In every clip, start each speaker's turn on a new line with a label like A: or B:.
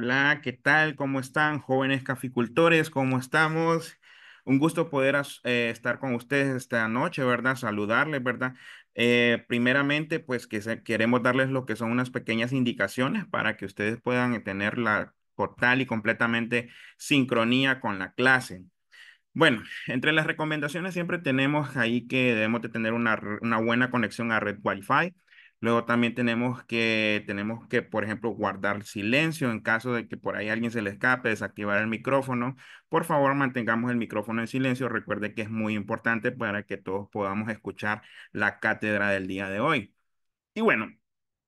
A: Hola, ¿qué tal? ¿Cómo están, jóvenes caficultores? ¿Cómo estamos? Un gusto poder eh, estar con ustedes esta noche, ¿verdad? Saludarles, ¿verdad? Eh, primeramente, pues que queremos darles lo que son unas pequeñas indicaciones para que ustedes puedan eh, tener la total y completamente sincronía con la clase. Bueno, entre las recomendaciones siempre tenemos ahí que debemos de tener una, una buena conexión a red Wi-Fi Luego también tenemos que, tenemos que, por ejemplo, guardar silencio en caso de que por ahí alguien se le escape, desactivar el micrófono. Por favor, mantengamos el micrófono en silencio. Recuerde que es muy importante para que todos podamos escuchar la cátedra del día de hoy. Y bueno,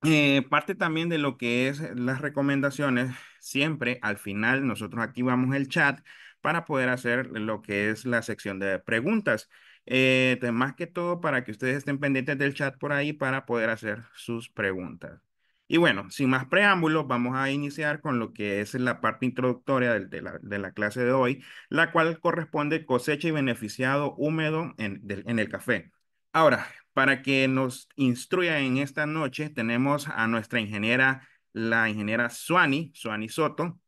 A: eh, parte también de lo que es las recomendaciones, siempre al final nosotros activamos el chat para poder hacer lo que es la sección de preguntas. Eh, más que todo para que ustedes estén pendientes del chat por ahí para poder hacer sus preguntas. Y bueno, sin más preámbulos, vamos a iniciar con lo que es la parte introductoria de, la, clase de hoy, la cual corresponde cosecha y beneficiado húmedo en, el café. Ahora, para que nos instruya en esta noche, tenemos a nuestra ingeniera, la ingeniera Suani, Suani Soto,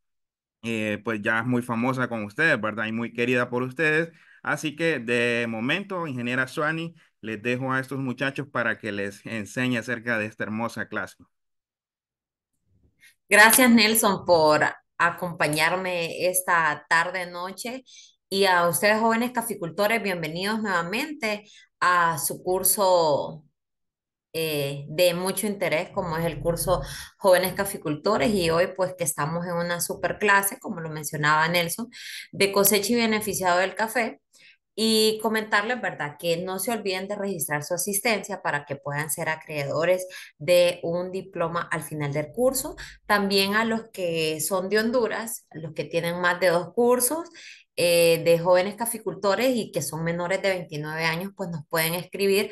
A: eh, pues ya es muy famosa con ustedes, ¿verdad? Y muy querida por ustedes. Así que de momento, ingeniera Suani, les dejo a estos muchachos para que les enseñe acerca de esta hermosa clase.
B: Gracias, Nelson, por acompañarme esta tarde, noche. Y a ustedes, jóvenes caficultores, bienvenidos nuevamente a su curso eh, de mucho interés como es el curso Jóvenes Caficultores y hoy pues que estamos en una super clase, como lo mencionaba Nelson, de cosecha y beneficiado del café y comentarles, ¿verdad? Que no se olviden de registrar su asistencia para que puedan ser acreedores de un diploma al final del curso. También a los que son de Honduras, los que tienen más de dos cursos, eh, de jóvenes caficultores y que son menores de 29 años, pues nos pueden escribir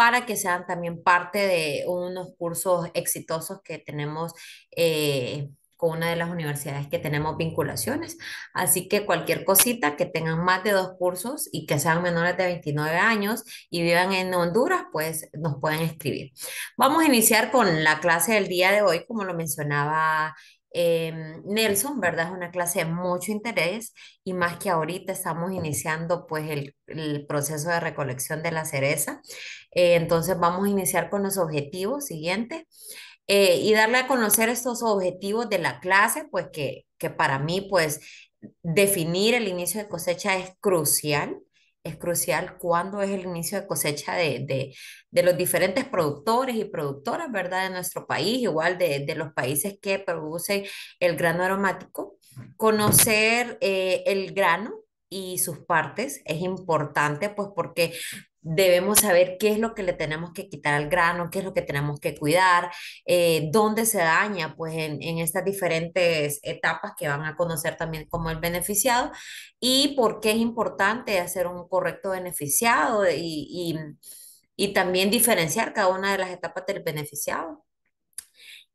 B: para que sean también parte de unos cursos exitosos que tenemos eh, con una de las universidades que tenemos vinculaciones. Así que cualquier cosita que tengan más de dos cursos y que sean menores de 29 años y vivan en Honduras, pues nos pueden escribir. Vamos a iniciar con la clase del día de hoy, como lo mencionaba Em, Nelson, ¿verdad? Es una clase de mucho interés y más que ahorita estamos iniciando pues el, proceso de recolección de la cereza. Eh, entonces vamos a iniciar con los objetivos siguientes eh, y darle a conocer estos objetivos de la clase, pues que, que para mí pues definir el inicio de cosecha es crucial es crucial cuando es el inicio de cosecha de, los diferentes productores y productoras, ¿verdad? De nuestro país, igual de, los países que producen el grano aromático. Conocer eh, el grano, y sus partes es importante, pues porque debemos saber qué es lo que le tenemos que quitar al grano, qué es lo que tenemos que cuidar, eh, dónde se daña, pues en, estas diferentes etapas que van a conocer también como el beneficiado y por qué es importante hacer un correcto beneficiado y también diferenciar cada una de las etapas del beneficiado.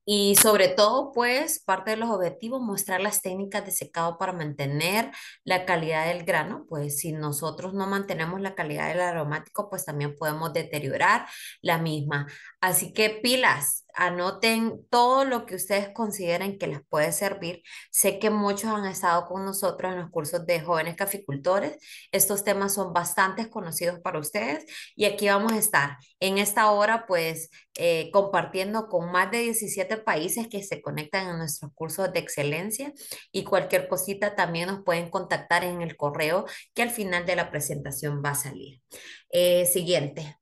B: Y sobre todo, pues, parte de los objetivos, mostrar las técnicas de secado para mantener la calidad del grano, pues si nosotros no mantenemos la calidad del aromático, pues también podemos deteriorar la misma. Así que pilas, anoten todo lo que ustedes consideren que les puede servir. Sé que muchos han estado con nosotros en los cursos de jóvenes caficultores. Estos temas son bastante conocidos para ustedes y aquí vamos a estar en esta hora pues eh, compartiendo con más de 17 países que se conectan a nuestros cursos de excelencia y cualquier cosita también nos pueden contactar en el correo que al final de la presentación va a salir. Eh, siguiente.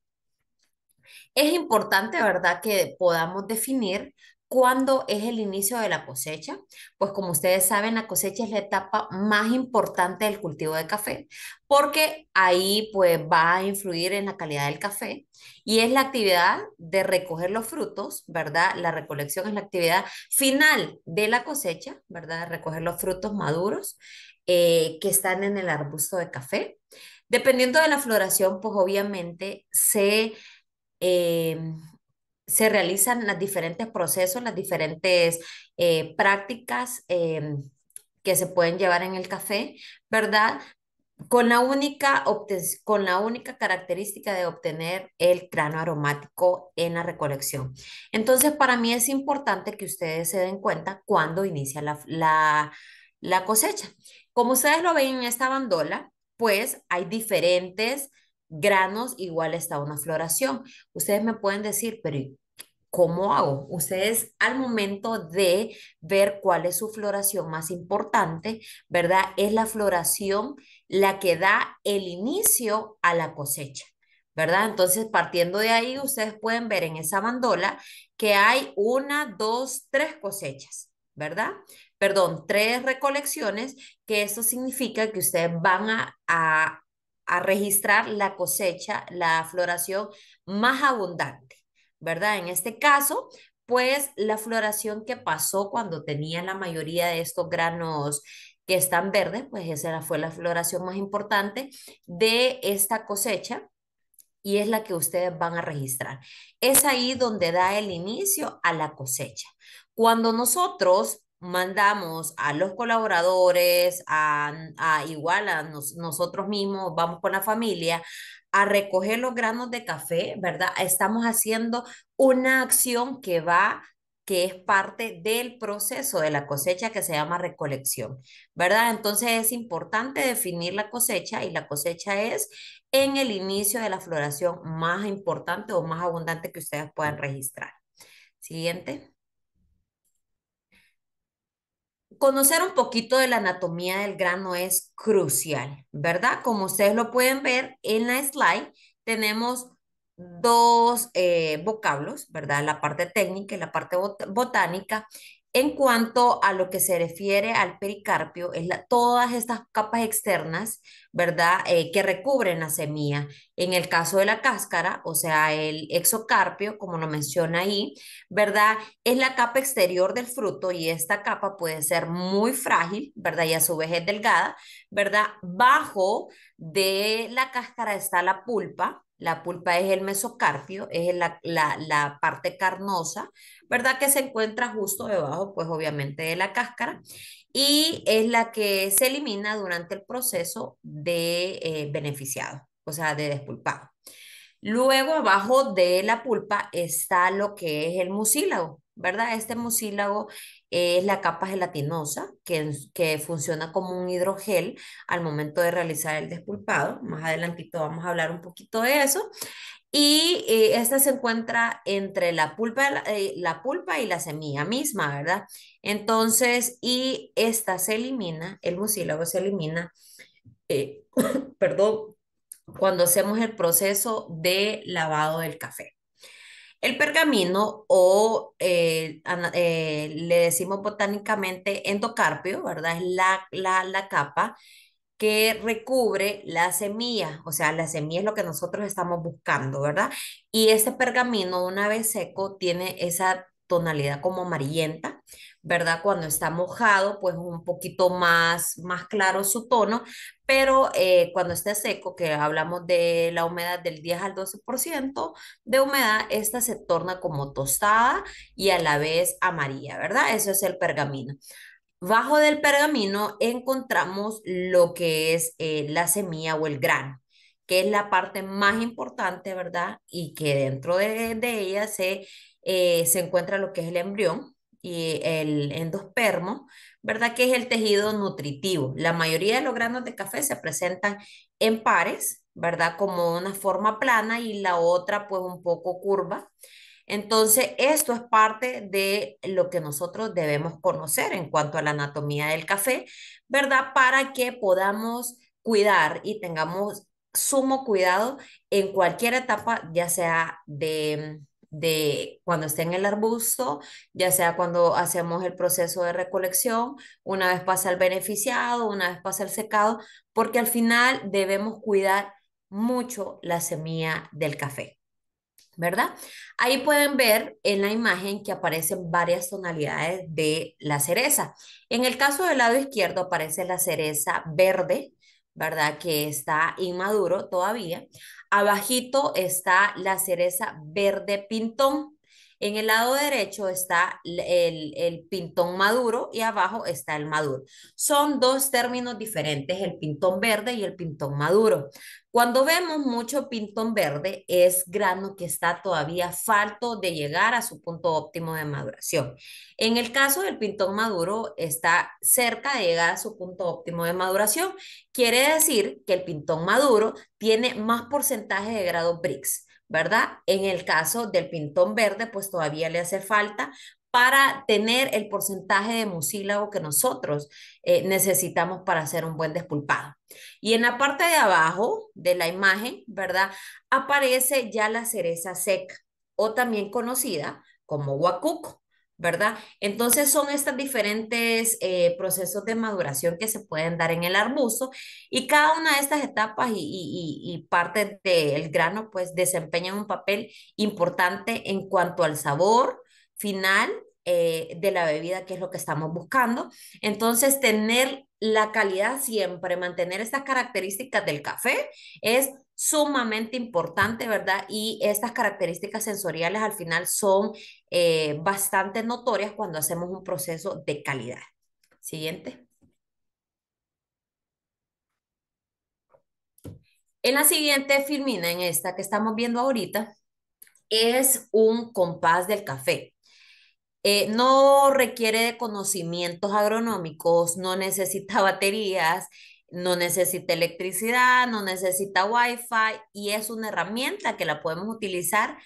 B: Es importante, ¿verdad?, que podamos definir ¿Cuándo es el inicio de la cosecha? Pues como ustedes saben, la cosecha es la etapa más importante del cultivo de café, porque ahí pues va a influir en la calidad del café y es la actividad de recoger los frutos, ¿verdad? La recolección es la actividad final de la cosecha, ¿verdad? Recoger los frutos maduros eh, que están en el arbusto de café. Dependiendo de la floración, pues obviamente se Em, se realizan los diferentes procesos, las diferentes eh, prácticas em, que se pueden llevar en el café, ¿verdad? Con la, única con la única característica de obtener el grano aromático en la recolección. Entonces, para mí es importante que ustedes se den cuenta cuando inicia la, la cosecha. Como ustedes lo ven en esta bandola, pues hay diferentes granos igual está una floración. Ustedes me pueden decir, pero ¿cómo hago? Ustedes al momento de ver cuál es su floración más importante, ¿verdad? Es la floración la que da el inicio a la cosecha. ¿Verdad? Entonces, partiendo de ahí, ustedes pueden ver en esa bandola que hay una, dos, tres cosechas, ¿verdad? Perdón, tres recolecciones, que eso significa que ustedes van a, a a registrar la cosecha, la floración más abundante, ¿verdad? En este caso, pues la floración que pasó cuando tenía la mayoría de estos granos que están verdes, pues esa fue la floración más importante de esta cosecha y es la que ustedes van a registrar. Es ahí donde da el inicio a la cosecha. Cuando nosotros mandamos a los colaboradores, a, a igual a nosotros mismos, vamos con la familia a recoger los granos de café, ¿verdad? Estamos haciendo una acción que va que es parte del proceso de la cosecha que se llama recolección, ¿verdad? Entonces es importante definir la cosecha y la cosecha es en el inicio de la floración más importante o más abundante que ustedes puedan registrar. Siguiente. conocer un poquito de la anatomía del grano es crucial, ¿verdad? Como ustedes lo pueden ver en la slide, tenemos dos eh, vocablos, ¿verdad? La parte técnica y la parte botánica. En cuanto a lo que se refiere al pericarpio, es todas estas capas externas, ¿verdad?, eh, que recubren la semilla. En el caso de la cáscara, o sea, el exocarpio, como lo menciona ahí, ¿verdad?, es la capa exterior del fruto y esta capa puede ser muy frágil, ¿verdad?, y a su vez es delgada, ¿verdad? Bajo de la cáscara está la pulpa, la pulpa es el mesocarpio, es la, la, parte carnosa, ¿verdad? Que se encuentra justo debajo, pues obviamente, de la cáscara y es la que se elimina durante el proceso de eh, beneficiado, o sea, de despulpado. Luego, abajo de la pulpa está lo que es el mucílago, ¿verdad? Este mucílago es la capa gelatinosa que, que funciona como un hidrogel al momento de realizar el despulpado. Más adelantito vamos a hablar un poquito de eso. Y eh, esta se encuentra entre la pulpa, eh, la pulpa y la semilla misma, ¿verdad? Entonces, y esta se elimina, el mucílago se elimina, eh, perdón, cuando hacemos el proceso de lavado del café. El pergamino o le decimos botánicamente endocarpio, ¿verdad? Es la, la, la, capa que recubre la semilla, o sea, la semilla es lo que nosotros estamos buscando, ¿verdad? Y este pergamino, una vez seco, tiene esa tonalidad como amarillenta, ¿verdad? Cuando está mojado, pues un poquito más, más claro su tono, pero eh, cuando está seco, que hablamos de la humedad del 10 al 12% de humedad, esta se torna como tostada y a la vez amarilla, ¿verdad? Eso es el pergamino. Bajo del pergamino encontramos lo que es eh, la semilla o el grano, que es la parte más importante, ¿verdad? Y que dentro de, ella se, eh, se encuentra lo que es el embrión y el endospermo, ¿verdad? Que es el tejido nutritivo. La mayoría de los granos de café se presentan en pares, ¿verdad? Como una forma plana y la otra pues un poco curva. Entonces, esto es parte de lo que nosotros debemos conocer en cuanto a la anatomía del café, ¿verdad? Para que podamos cuidar y tengamos sumo cuidado en cualquier etapa, ya sea de, cuando esté en el arbusto, ya sea cuando hacemos el proceso de recolección, una vez pasa el beneficiado, una vez pasa el secado, porque al final debemos cuidar mucho la semilla del café. ¿verdad? Ahí pueden ver en la imagen que aparecen varias tonalidades de la cereza. En el caso del lado izquierdo aparece la cereza verde, ¿verdad? Que está inmaduro todavía. Abajito está la cereza verde pintón, en el lado derecho está el, pintón maduro y abajo está el maduro. Son dos términos diferentes, el pintón verde y el pintón maduro. Cuando vemos mucho pintón verde es grano que está todavía falto de llegar a su punto óptimo de maduración. En el caso del pintón maduro está cerca de llegar a su punto óptimo de maduración. Quiere decir que el pintón maduro tiene más porcentaje de grado BRICS. ¿verdad? En el caso del pintón verde, pues todavía le hace falta para tener el porcentaje de mucílago que nosotros eh, necesitamos para hacer un buen despulpado. Y en la parte de abajo de la imagen, ¿verdad? Aparece ya la cereza seca o también conocida como huacuco. ¿verdad? Entonces son estos diferentes eh, procesos de maduración que se pueden dar en el arbusto y cada una de estas etapas y, parte del grano pues desempeñan un papel importante en cuanto al sabor final eh, de la bebida que es lo que estamos buscando. Entonces tener la calidad siempre, mantener estas características del café es sumamente importante, ¿verdad? Y estas características sensoriales al final son eh, bastante notorias cuando hacemos un proceso de calidad. Siguiente. En la siguiente filmina, en esta que estamos viendo ahorita, es un compás del café. Eh, no requiere de conocimientos agronómicos, no necesita baterías, no necesita electricidad, no necesita wifi y es una herramienta que la podemos utilizar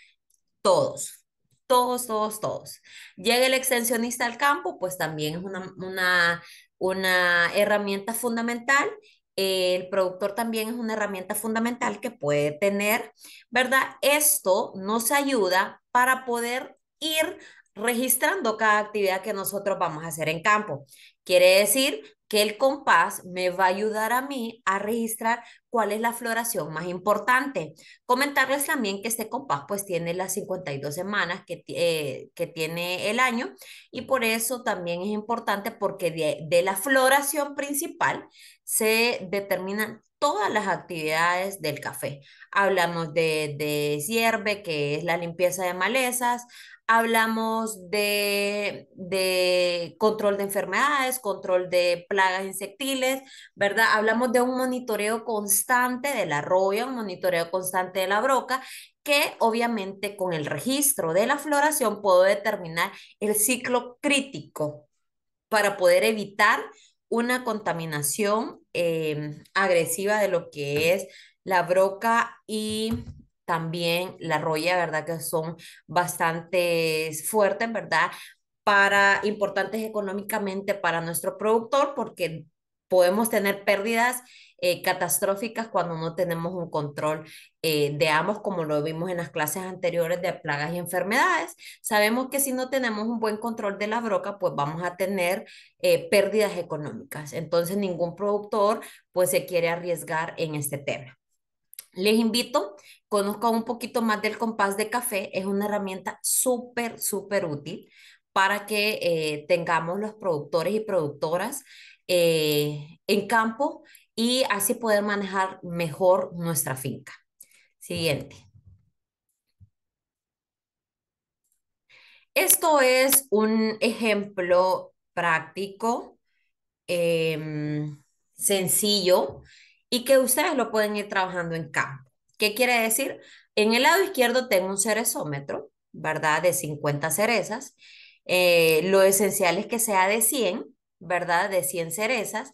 B: todos, todos, todos, todos. Llega el extensionista al campo, pues también es una, una, una herramienta fundamental. El productor también es una herramienta fundamental que puede tener, ¿verdad? Esto nos ayuda para poder ir registrando cada actividad que nosotros vamos a hacer en campo. Quiere decir que el compás me va a ayudar a mí a registrar cuál es la floración más importante. Comentarles también que este compás pues tiene las 52 semanas que, eh, que tiene el año y por eso también es importante porque de, la floración principal se determinan todas las actividades del café. Hablamos de, de cierve, que es la limpieza de malezas, hablamos de, control de enfermedades, control de plagas insectiles, ¿verdad? Hablamos de un monitoreo constante de la un monitoreo constante de la broca, que obviamente con el registro de la floración puedo determinar el ciclo crítico para poder evitar una contaminación eh, agresiva de lo que es la broca y también la roya, ¿verdad? Que son bastante fuertes, ¿verdad? Para importantes económicamente para nuestro productor, porque podemos tener pérdidas eh, catastróficas cuando no tenemos un control eh, de ambos, como lo vimos en las clases anteriores de plagas y enfermedades. Sabemos que si no tenemos un buen control de la broca, pues vamos a tener eh, pérdidas económicas. Entonces, ningún productor pues se quiere arriesgar en este tema. Les invito, conozco un poquito más del compás de café, es una herramienta súper, súper útil para que eh, tengamos los productores y productoras eh, en campo y así poder manejar mejor nuestra finca. Siguiente. Esto es un ejemplo práctico, em, sencillo, y que ustedes lo pueden ir trabajando en campo. ¿Qué quiere decir? En el lado izquierdo tengo un cerezómetro, ¿verdad? De 50 cerezas. Eh, lo esencial es que sea de 100, ¿verdad? De 100 cerezas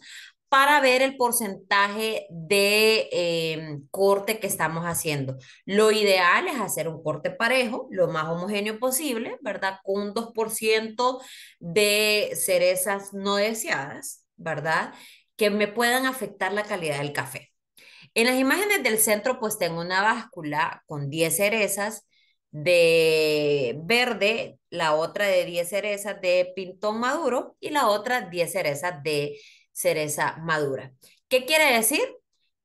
B: para ver el porcentaje de em, corte que estamos haciendo. Lo ideal es hacer un corte parejo, lo más homogéneo posible, ¿verdad? Con un 2% de cerezas no deseadas, ¿verdad? que me puedan afectar la calidad del café. En las imágenes del centro, pues tengo una báscula con 10 cerezas de verde, la otra de 10 cerezas de pintón maduro y la otra 10 cerezas de cereza madura. ¿Qué quiere decir?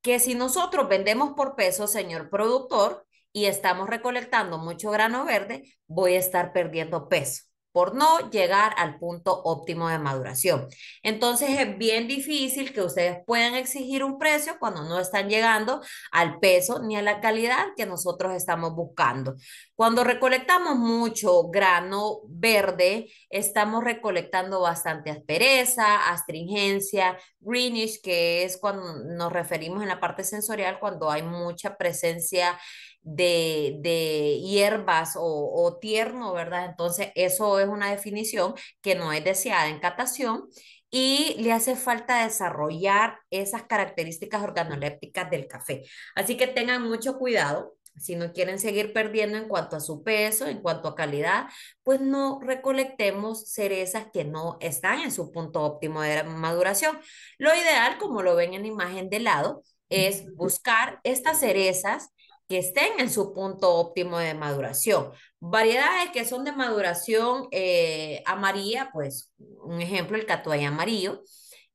B: Que si nosotros vendemos por peso, señor productor, y estamos recolectando mucho grano verde, voy a estar perdiendo peso por no llegar al punto óptimo de maduración. Entonces es bien difícil que ustedes puedan exigir un precio cuando no están llegando al peso ni a la calidad que nosotros estamos buscando. Cuando recolectamos mucho grano verde, estamos recolectando bastante aspereza, astringencia, greenish, que es cuando nos referimos en la parte sensorial, cuando hay mucha presencia de, hierbas o, o, tierno, ¿verdad? Entonces, eso es una definición que no es deseada en catación y le hace falta desarrollar esas características organolépticas del café. Así que tengan mucho cuidado. Si no quieren seguir perdiendo en cuanto a su peso, en cuanto a calidad, pues no recolectemos cerezas que no están en su punto óptimo de maduración. Lo ideal, como lo ven en la imagen de lado, es buscar estas cerezas que estén en su punto óptimo de maduración. Variedades que son de maduración eh, amarilla, pues un ejemplo, el catuay amarillo,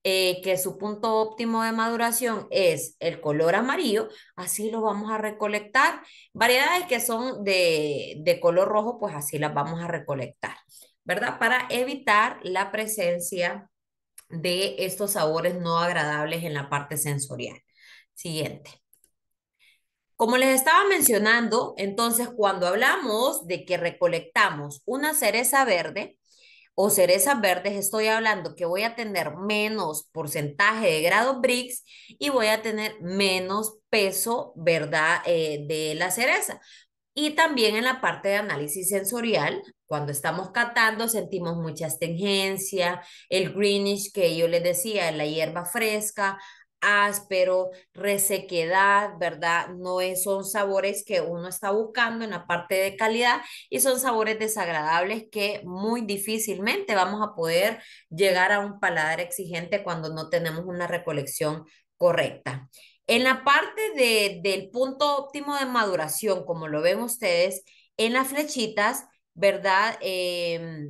B: eh, que su punto óptimo de maduración es el color amarillo, así lo vamos a recolectar. Variedades que son de, de color rojo, pues así las vamos a recolectar, ¿verdad? Para evitar la presencia de estos sabores no agradables en la parte sensorial. Siguiente. Como les estaba mencionando, entonces cuando hablamos de que recolectamos una cereza verde o cerezas verdes, estoy hablando que voy a tener menos porcentaje de grado Brix y voy a tener menos peso, ¿verdad?, eh, de la cereza. Y también en la parte de análisis sensorial, cuando estamos catando sentimos mucha astringencia, el greenish que yo les decía, la hierba fresca, áspero, resequedad, ¿verdad? No es, son sabores que uno está buscando en la parte de calidad y son sabores desagradables que muy difícilmente vamos a poder llegar a un paladar exigente cuando no tenemos una recolección correcta. En la parte del punto óptimo de maduración, como lo ven ustedes, en las flechitas, ¿verdad? Eh,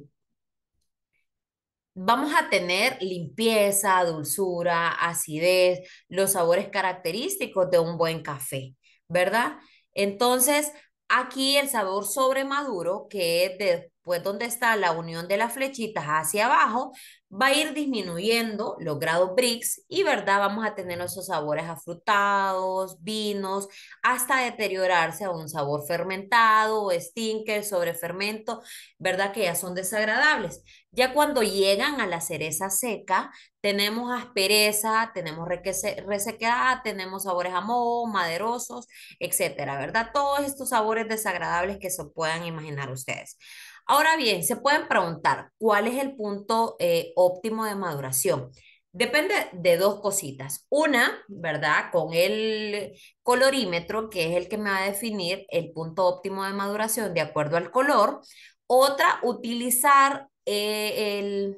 B: vamos a tener limpieza, dulzura, acidez, los sabores característicos de un buen café, ¿verdad? Entonces, aquí el sabor sobremaduro, que es de pues donde está la unión de las flechitas hacia abajo, va a ir disminuyendo los grados BRICS y, ¿verdad? Vamos a tener esos sabores afrutados, vinos, hasta deteriorarse a un sabor fermentado o stinker, sobrefermento, ¿verdad? Que ya son desagradables. Ya cuando llegan a la cereza seca, tenemos aspereza, tenemos resequedad, tenemos sabores a maderosos, etcétera, ¿verdad? Todos estos sabores desagradables que se puedan imaginar ustedes. Ahora bien, se pueden preguntar, ¿cuál es el punto eh, óptimo de maduración? Depende de dos cositas. Una, ¿verdad? Con el colorímetro, que es el que me va a definir el punto óptimo de maduración de acuerdo al color. Otra, utilizar, eh, el,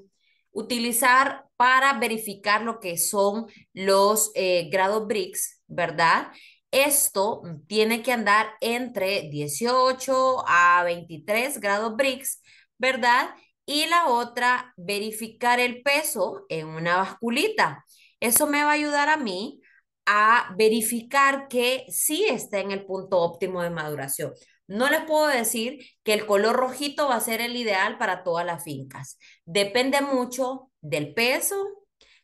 B: utilizar para verificar lo que son los eh, grados BRICS, ¿verdad? Esto tiene que andar entre 18 a 23 grados Brix, ¿verdad? Y la otra, verificar el peso en una basculita. Eso me va a ayudar a mí a verificar que sí está en el punto óptimo de maduración. No les puedo decir que el color rojito va a ser el ideal para todas las fincas. Depende mucho del peso,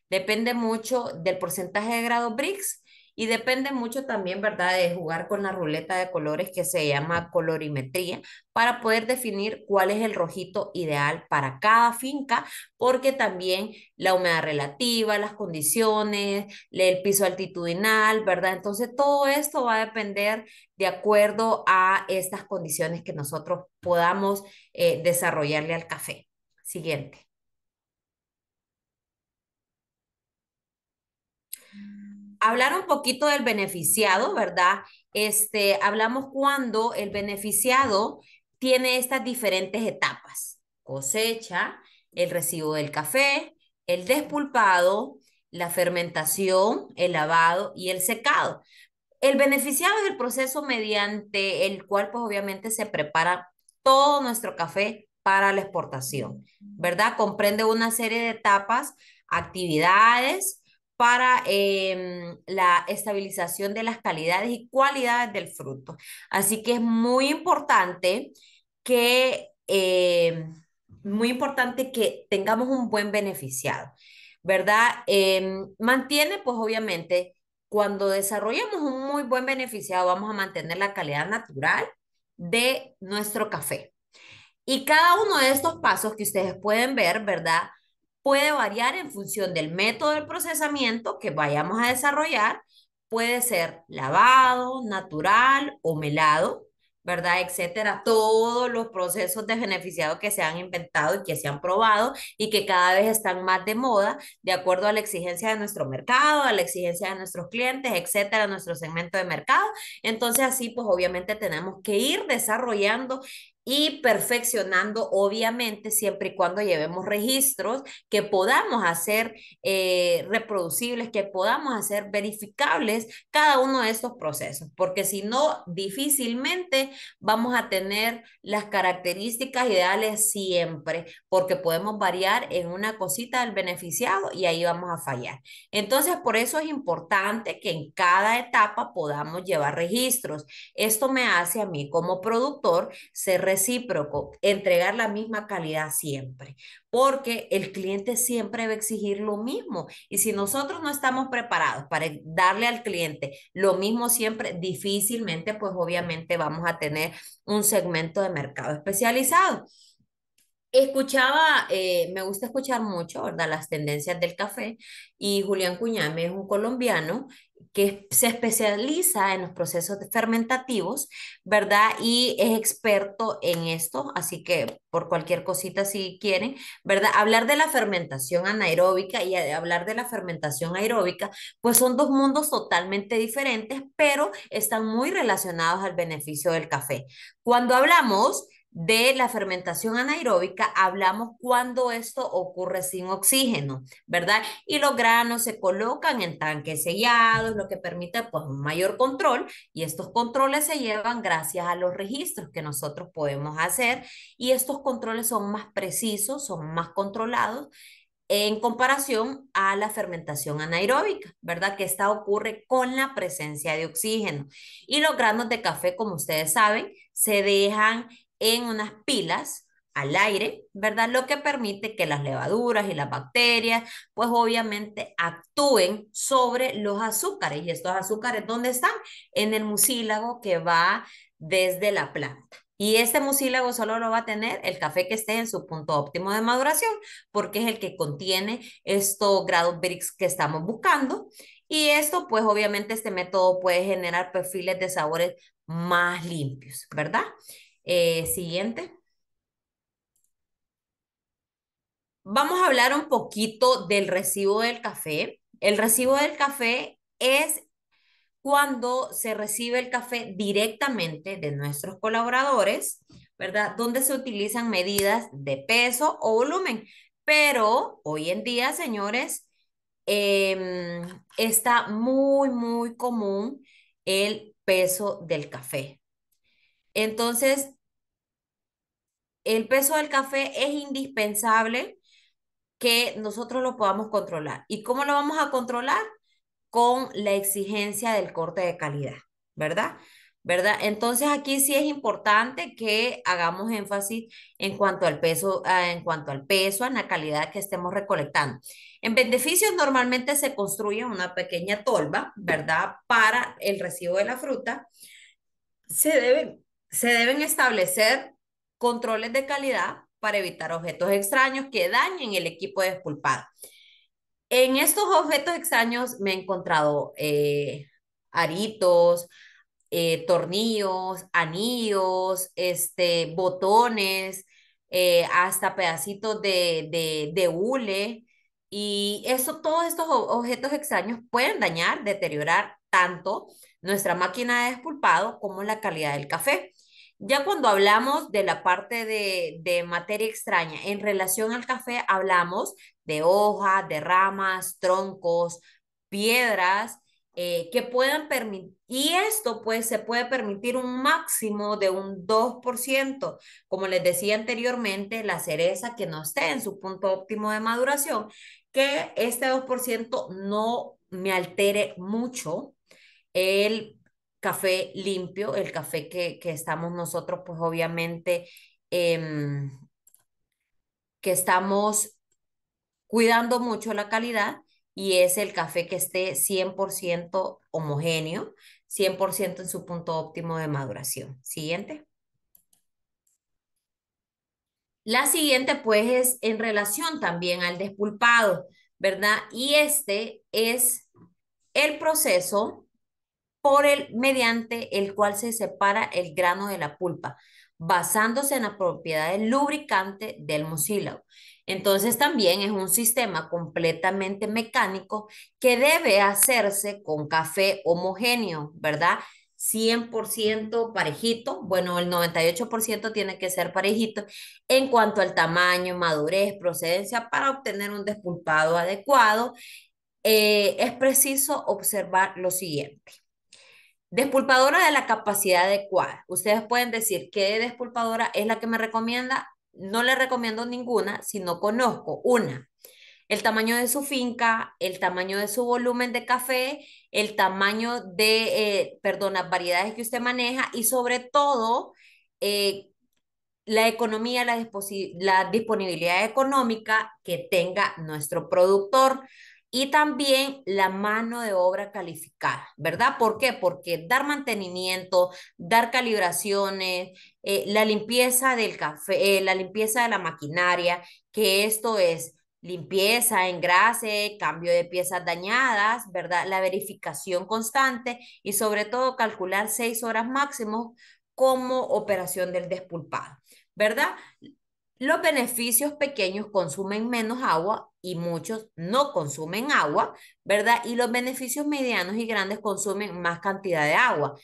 B: depende mucho del porcentaje de grados Brix. Y depende mucho también, ¿verdad?, de jugar con la ruleta de colores que se llama colorimetría para poder definir cuál es el rojito ideal para cada finca, porque también la humedad relativa, las condiciones, el piso altitudinal, ¿verdad? Entonces todo esto va a depender de acuerdo a estas condiciones que nosotros podamos eh, desarrollarle al café. Siguiente. hablar un poquito del beneficiado, ¿verdad? Este, hablamos cuando el beneficiado tiene estas diferentes etapas, cosecha, el recibo del café, el despulpado, la fermentación, el lavado y el secado. El beneficiado es el proceso mediante el cual pues obviamente se prepara todo nuestro café para la exportación, ¿verdad? Comprende una serie de etapas, actividades, para em, la estabilización de las calidades y cualidades del fruto. Así que es muy importante que, em, muy importante que tengamos un buen beneficiado, ¿verdad? Em, mantiene, pues obviamente, cuando desarrollemos un muy buen beneficiado, vamos a mantener la calidad natural de nuestro café. Y cada uno de estos pasos que ustedes pueden ver, ¿verdad? puede variar en función del método de procesamiento que vayamos a desarrollar. Puede ser lavado, natural o melado, ¿verdad? Etcétera. Todos los procesos de beneficiado que se han inventado y que se han probado y que cada vez están más de moda de acuerdo a la exigencia de nuestro mercado, a la exigencia de nuestros clientes, etcétera, nuestro segmento de mercado. Entonces así pues obviamente tenemos que ir desarrollando y perfeccionando, obviamente, siempre y cuando llevemos registros que podamos hacer eh, reproducibles, que podamos hacer verificables cada uno de estos procesos, porque si no, difícilmente vamos a tener las características ideales siempre, porque podemos variar en una cosita del beneficiado y ahí vamos a fallar. Entonces, por eso es importante que en cada etapa podamos llevar registros. Esto me hace a mí como productor ser recíproco, entregar la misma calidad siempre, porque el cliente siempre va a exigir lo mismo. Y si nosotros no estamos preparados para darle al cliente lo mismo siempre, difícilmente, pues obviamente vamos a tener un segmento de mercado especializado. Escuchaba, eh, me gusta escuchar mucho, ¿verdad? Las tendencias del café y Julián Cuñame es un colombiano que se especializa en los procesos fermentativos, ¿verdad? Y es experto en esto, así que por cualquier cosita si quieren, ¿verdad? Hablar de la fermentación anaeróbica y hablar de la fermentación aeróbica, pues son dos mundos totalmente diferentes, pero están muy relacionados al beneficio del café. Cuando hablamos de la fermentación anaeróbica hablamos cuando esto ocurre sin oxígeno, ¿verdad? Y los granos se colocan en tanques sellados, lo que permite pues un mayor control y estos controles se llevan gracias a los registros que nosotros podemos hacer y estos controles son más precisos, son más controlados en comparación a la fermentación anaeróbica, ¿verdad? Que esta ocurre con la presencia de oxígeno. Y los granos de café, como ustedes saben, se dejan en unas pilas al aire, ¿verdad? Lo que permite que las levaduras y las bacterias, pues obviamente actúen sobre los azúcares. ¿Y estos azúcares dónde están? En el mucílago que va desde la planta. Y este mucílago solo lo va a tener el café que esté en su punto óptimo de maduración, porque es el que contiene estos grados BRICS que estamos buscando. Y esto, pues obviamente este método puede generar perfiles de sabores más limpios, ¿verdad? Eh, siguiente. Vamos a hablar un poquito del recibo del café. El recibo del café es cuando se recibe el café directamente de nuestros colaboradores, ¿verdad? Donde se utilizan medidas de peso o volumen. Pero hoy en día, señores, em, está muy, muy común el peso del café. Entonces, el peso del café es indispensable que nosotros lo podamos controlar. ¿Y cómo lo vamos a controlar? Con la exigencia del corte de calidad, ¿verdad? ¿Verdad? Entonces aquí sí es importante que hagamos énfasis en cuanto al peso, ah, en cuanto al peso, en la calidad que estemos recolectando. En beneficios normalmente se construye una pequeña tolva, ¿verdad? Para el recibo de la fruta. Se debe se deben establecer controles de calidad para evitar objetos extraños que dañen el equipo de despulpado. En estos objetos extraños me he encontrado eh, aritos, eh, tornillos, anillos, este, botones, eh, hasta pedacitos de, de, hule. Y eso, todos estos objetos extraños pueden dañar, deteriorar tanto nuestra máquina de despulpado como la calidad del café. Ya cuando hablamos de la parte de, materia extraña, en relación al café hablamos de hojas, de ramas, troncos, piedras, eh, que puedan permitir, y esto pues se puede permitir un máximo de un 2%. Como les decía anteriormente, la cereza que no esté en su punto óptimo de maduración, que este 2% no me altere mucho el café limpio, el café que, que estamos nosotros, pues obviamente, em, que estamos cuidando mucho la calidad y es el café que esté 100% homogéneo, 100% en su punto óptimo de maduración. Siguiente. La siguiente, pues, es en relación también al despulpado, ¿verdad? Y este es el proceso por el mediante el cual se separa el grano de la pulpa, basándose en propiedad propiedades lubricante del mucílago. Entonces también es un sistema completamente mecánico que debe hacerse con café homogéneo, ¿verdad? 100% parejito, bueno, el 98% tiene que ser parejito en cuanto al tamaño, madurez, procedencia para obtener un despulpado adecuado. Eh, es preciso observar lo siguiente. Despulpadora de la capacidad adecuada. Ustedes pueden decir qué despulpadora es la que me recomienda. No le recomiendo ninguna si no conozco una. El tamaño de su finca, el tamaño de su volumen de café, el tamaño de, eh, perdón, las variedades que usted maneja y sobre todo eh, la economía, la, la disponibilidad económica que tenga nuestro productor y también la mano de obra calificada, ¿verdad? ¿Por qué? Porque dar mantenimiento, dar calibraciones, eh, la limpieza del café, eh, la limpieza de la maquinaria, que esto es limpieza, engrase, cambio de piezas dañadas, ¿verdad? La verificación constante y sobre todo calcular seis horas máximo como operación del despulpado, ¿verdad? Los beneficios pequeños consumen menos agua y muchos no consumen agua, ¿verdad? Y los beneficios medianos y grandes consumen más cantidad de agua.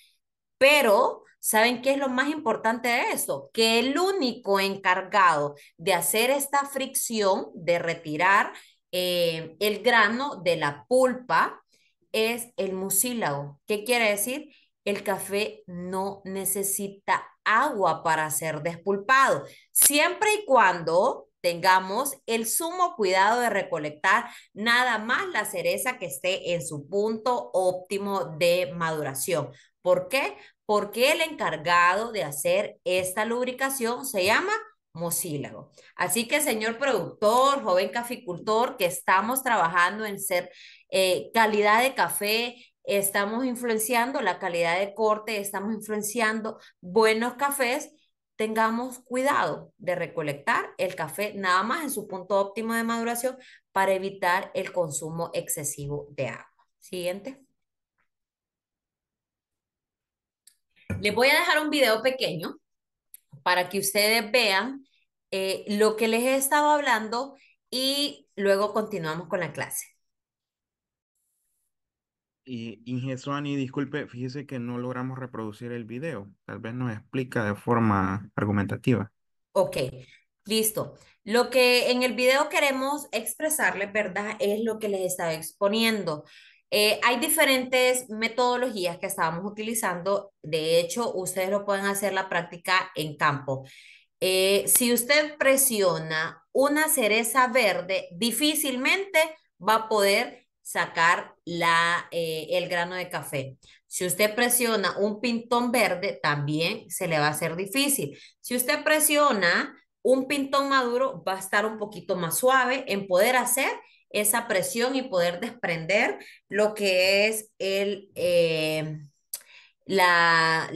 B: Pero, ¿saben qué es lo más importante de eso? Que el único encargado de hacer esta fricción, de retirar eh, el grano de la pulpa, es el mucílago. ¿Qué quiere decir? el café no necesita agua para ser despulpado, siempre y cuando tengamos el sumo cuidado de recolectar nada más la cereza que esté en su punto óptimo de maduración. ¿Por qué? Porque el encargado de hacer esta lubricación se llama mocílago. Así que, señor productor, joven caficultor, que estamos trabajando en ser eh, calidad de café, estamos influenciando la calidad de corte, estamos influenciando buenos cafés, tengamos cuidado de recolectar el café nada más en su punto óptimo de maduración para evitar el consumo excesivo de agua. Siguiente. Les voy a dejar un video pequeño para que ustedes vean eh, lo que les he estado hablando y luego continuamos con la clase.
A: Y Ingesuani, disculpe, fíjese que no logramos reproducir el video. Tal vez nos explica de forma argumentativa. Ok, listo.
B: Lo que en el video queremos expresarles, ¿verdad? Es lo que les estaba exponiendo. Eh, hay diferentes metodologías que estábamos utilizando. De hecho, ustedes lo pueden hacer la práctica en campo. Eh, si usted presiona una cereza verde, difícilmente va a poder sacar la, eh, el grano de café. Si usted presiona un pintón verde, también se le va a hacer difícil. Si usted presiona un pintón maduro, va a estar un poquito más suave en poder hacer esa presión y poder desprender lo que es el, eh, la,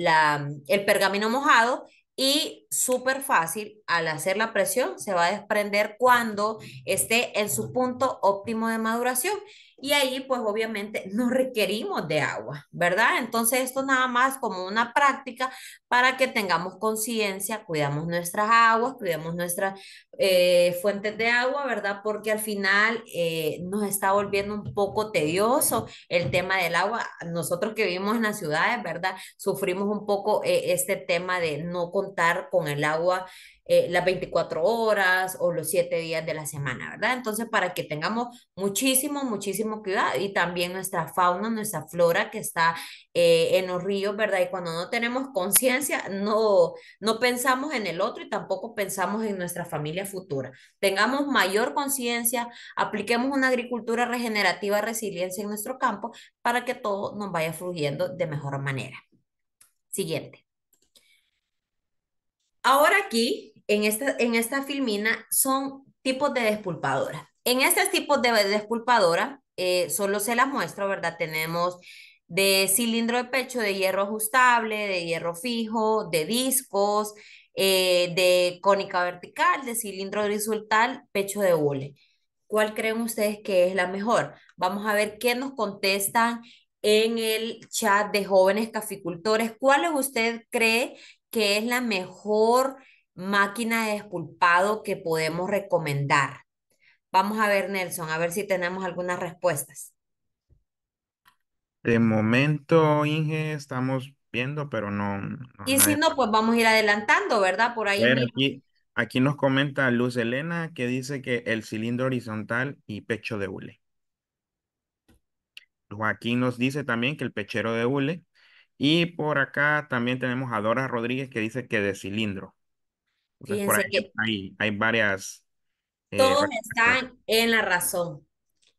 B: el pergamino mojado y súper fácil al hacer la presión se va a desprender cuando esté en su punto óptimo de maduración y ahí pues obviamente no requerimos de agua, ¿verdad? Entonces esto nada más como una práctica para que tengamos conciencia, cuidamos nuestras aguas, cuidamos nuestras eh, fuentes de agua, ¿verdad? Porque al final eh, nos está volviendo un poco tedioso el tema del agua. Nosotros que vivimos en las ciudades, ¿verdad? Sufrimos un poco eh, este tema de no contar con el agua eh, las 24 horas o los 7 días de la semana, ¿verdad? Entonces, para que tengamos muchísimo, muchísimo cuidado y también nuestra fauna, nuestra flora que está eh, en los ríos, ¿verdad? Y cuando no tenemos conciencia, no, no pensamos en el otro y tampoco pensamos en nuestra familia futura. Tengamos mayor conciencia, apliquemos una agricultura regenerativa, resiliencia en nuestro campo para que todo nos vaya fluyendo de mejor manera. Siguiente. Ahora aquí en esta, filmina son tipos de despulpadoras. En estos tipos de despulpadoras, eh, solo se las muestro, ¿verdad? Tenemos de cilindro de pecho, de hierro ajustable, de hierro fijo, de discos, eh, de cónica vertical, de cilindro horizontal, pecho de hule. ¿Cuál creen ustedes que es la mejor? Vamos a ver qué nos contestan en el chat de jóvenes caficultores. ¿Cuál usted cree que es la mejor máquina de despulpado que podemos recomendar? Vamos a ver, Nelson, a ver si tenemos algunas respuestas.
A: De momento, Inge, estamos viendo, pero no. y si no,
B: pues vamos a ir adelantando, ¿verdad? Por ahí.
A: aquí, aquí nos comenta Luz Elena que dice que el cilindro horizontal y pecho de hule. Joaquín nos dice también que el pechero de hule. Y por acá también tenemos a Dora Rodríguez que dice que de cilindro que hay, varias... Eh, todos
B: están en la razón.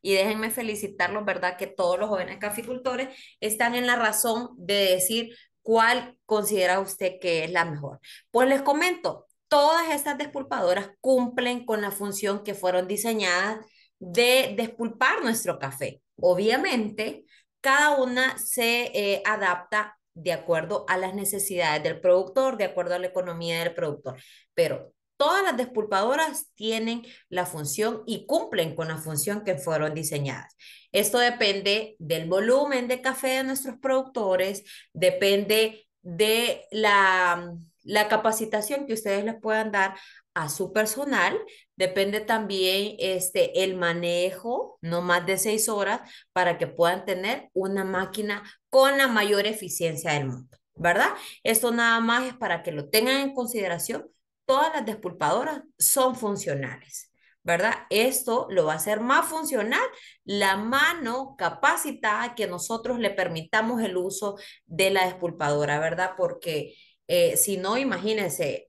B: Y déjenme felicitarlos, ¿verdad? Que todos los jóvenes caficultores están en la razón de decir cuál considera usted que es la mejor. Pues les comento, todas estas despulpadoras cumplen con la función que fueron diseñadas de despulpar nuestro café. Obviamente, cada una se eh, adapta de acuerdo a las necesidades del productor, de acuerdo a la economía del productor. Pero todas las despulpadoras tienen la función y cumplen con la función que fueron diseñadas. Esto depende del volumen de café de nuestros productores, depende de la, la capacitación que ustedes les puedan dar a su personal Depende también este, el manejo, no más de seis horas, para que puedan tener una máquina con la mayor eficiencia del mundo, ¿verdad? Esto nada más es para que lo tengan en consideración. Todas las despulpadoras son funcionales. ¿verdad? Esto lo va a hacer más funcional la mano capacitada que nosotros le permitamos el uso de la despulpadora, ¿verdad? Porque eh, si no, imagínense,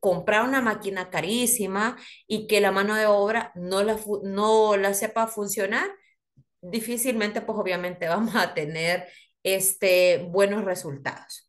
B: comprar una máquina carísima y que la mano de obra no la, no la sepa funcionar, difícilmente pues obviamente vamos a tener este, buenos resultados.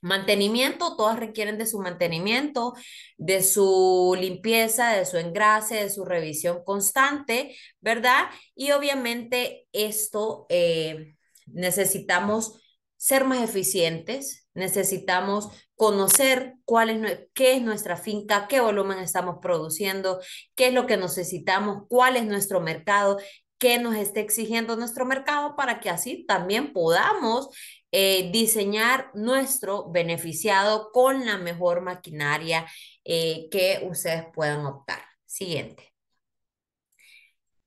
B: Mantenimiento, todas requieren de su mantenimiento, de su limpieza, de su engrase, de su revisión constante, ¿verdad? Y obviamente esto eh, necesitamos ser más eficientes, necesitamos conocer cuál qué es nuestra finca, qué volumen estamos produciendo, qué es lo que necesitamos, cuál es nuestro mercado, qué nos está exigiendo nuestro mercado para que así también podamos eh, diseñar nuestro beneficiado con la mejor maquinaria eh, que ustedes puedan optar. Siguiente.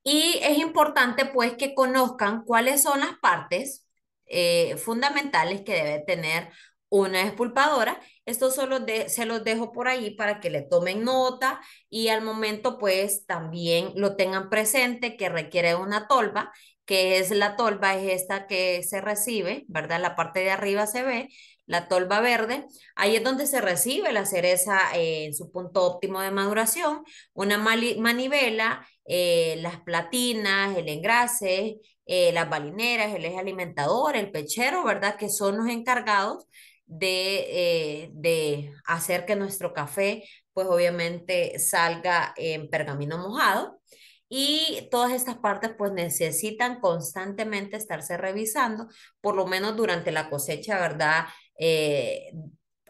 B: Y es importante pues que conozcan cuáles son las partes eh, fundamentales que debe tener una espulpadora. Esto solo se los dejo por ahí para que le tomen nota y al momento pues también lo tengan presente que requiere una tolva, que es la tolva, es esta que se recibe, ¿verdad? La parte de arriba se ve, la tolva verde. Ahí es donde se recibe la cereza eh, en su punto óptimo de maduración, una manivela, eh, las platinas, el engrase, eh, las balineras, el eje alimentador, el pechero, ¿verdad? Que son los encargados eh, de, hacer que nuestro café, pues obviamente salga en pergamino mojado. Y todas estas partes pues necesitan constantemente estarse revisando, por lo menos durante la cosecha, ¿verdad? Eh,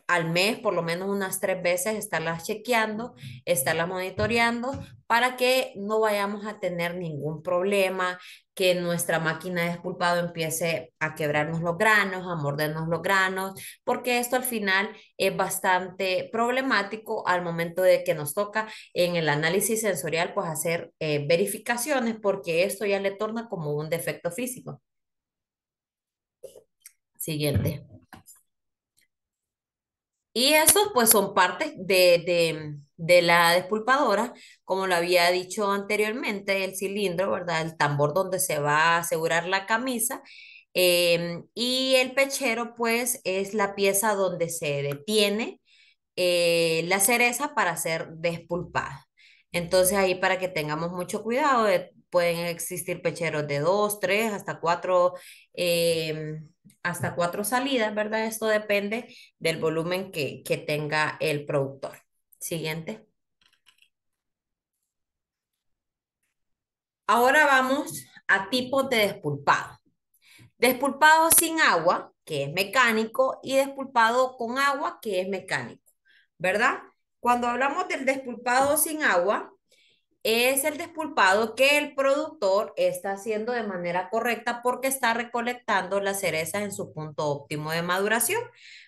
B: al mes, por lo menos unas tres veces, estarlas chequeando, estarlas monitoreando para que no vayamos a tener ningún problema, que nuestra máquina de esculpado empiece a quebrarnos los granos, a mordernos los granos, porque esto al final es bastante problemático al momento de que nos toca en el análisis sensorial, pues hacer eh, verificaciones, porque esto ya le torna como un defecto físico. Siguiente. Y esos pues son partes de, la despulpadora, como lo había dicho anteriormente, el cilindro, ¿verdad? El tambor donde se va a asegurar la camisa. Eh, y el pechero pues es la pieza donde se detiene eh, la cereza para ser despulpada. Entonces ahí para que tengamos mucho cuidado, eh, pueden existir pecheros de dos, tres, hasta cuatro hasta cuatro salidas, ¿verdad? Esto depende del volumen que, tenga el productor. Siguiente. Ahora vamos a tipos de despulpado. Despulpado sin agua, que es mecánico, y despulpado con agua, que es mecánico, ¿verdad? Cuando hablamos del despulpado sin agua, es el despulpado que el productor está haciendo de manera correcta porque está recolectando las cerezas en su punto óptimo de maduración,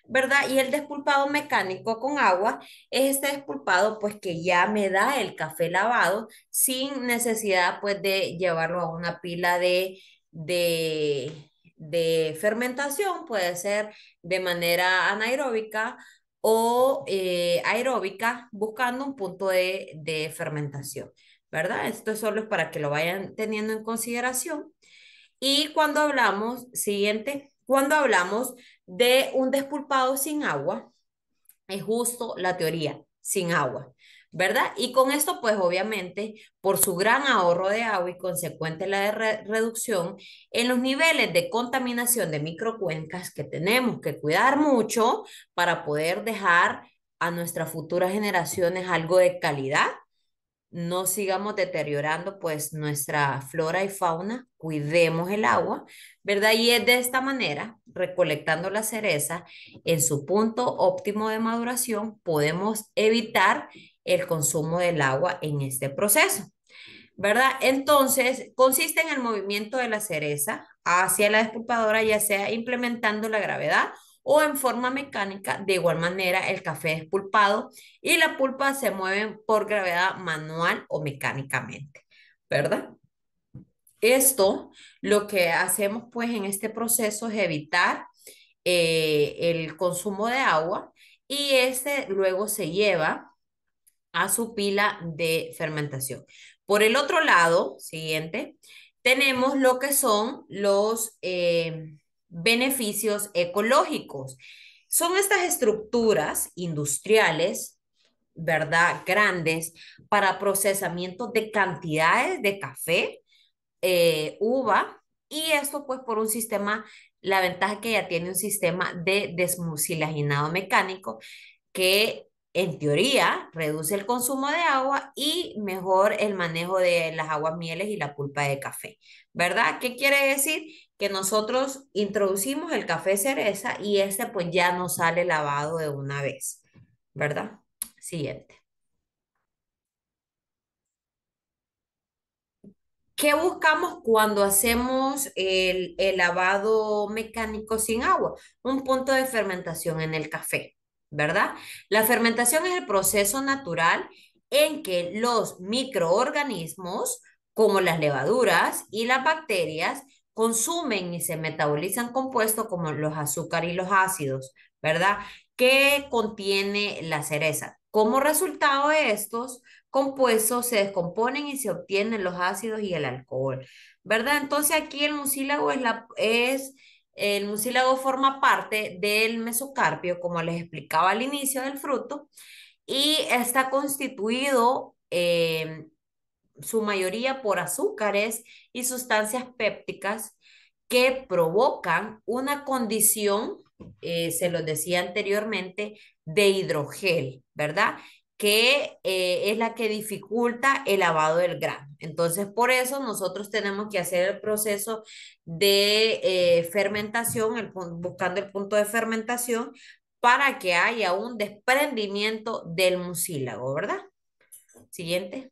B: ¿verdad? Y el despulpado mecánico con agua es este despulpado pues que ya me da el café lavado sin necesidad pues de llevarlo a una pila de, de fermentación, puede ser de manera anaeróbica o eh, aeróbica buscando un punto de, fermentación, ¿verdad? Esto es para que lo vayan teniendo en consideración. Y cuando hablamos, siguiente, cuando hablamos de un despulpado sin agua, es justo la teoría, sin agua. ¿verdad? Y con esto, pues obviamente, por su gran ahorro de agua y consecuente la reducción en los niveles de contaminación de microcuencas que tenemos que cuidar mucho para poder dejar a nuestras futuras generaciones algo de calidad, no sigamos deteriorando pues nuestra flora y fauna, cuidemos el agua, ¿verdad? Y es de esta manera, recolectando la cereza en su punto óptimo de maduración, podemos evitar el consumo del agua en este proceso. ¿Verdad? Entonces, consiste en el movimiento de la cereza hacia la despulpadora, ya sea implementando la gravedad o en forma mecánica. De igual manera, el café despulpado y la pulpa se mueven por gravedad manual o mecánicamente, ¿verdad? Esto, lo que hacemos pues en este proceso es evitar eh, el consumo de agua y este luego se lleva a su pila de fermentación. Por el otro lado, siguiente, tenemos lo que son los eh, beneficios ecológicos. Son estas estructuras industriales, ¿verdad? Grandes para procesamiento de cantidades de café, eh, uva, y esto pues por un sistema, la ventaja que ya tiene un sistema de desmucilaginado mecánico que en teoría, reduce el consumo de agua y mejor el manejo de las aguas mieles y la pulpa de café, ¿verdad? ¿Qué quiere decir? Que nosotros introducimos el café cereza y este pues ya no sale lavado de una vez, ¿verdad? Siguiente. ¿Qué buscamos cuando hacemos el lavado mecánico sin agua? Un punto de fermentación en el café. ¿verdad? La fermentación es el proceso natural en que los microorganismos, como las levaduras y las bacterias, consumen y se metabolizan compuestos como los azúcares y los ácidos, ¿verdad? Que contiene la cereza. Como resultado de estos compuestos se descomponen y se obtienen los ácidos y el alcohol, ¿verdad? Entonces aquí el mucílago es, la, es el mucílago forma parte del mesocarpio, como les explicaba al inicio del fruto, y está constituido em, su mayoría por azúcares y sustancias pépticas que provocan una condición, eh, se lo decía anteriormente, de hidrogel, ¿verdad? que eh, es la que dificulta el lavado del grano. Entonces, por eso nosotros tenemos que hacer el proceso de eh, fermentación, buscando el punto de fermentación, para que haya un desprendimiento del mucílago, ¿verdad? Siguiente.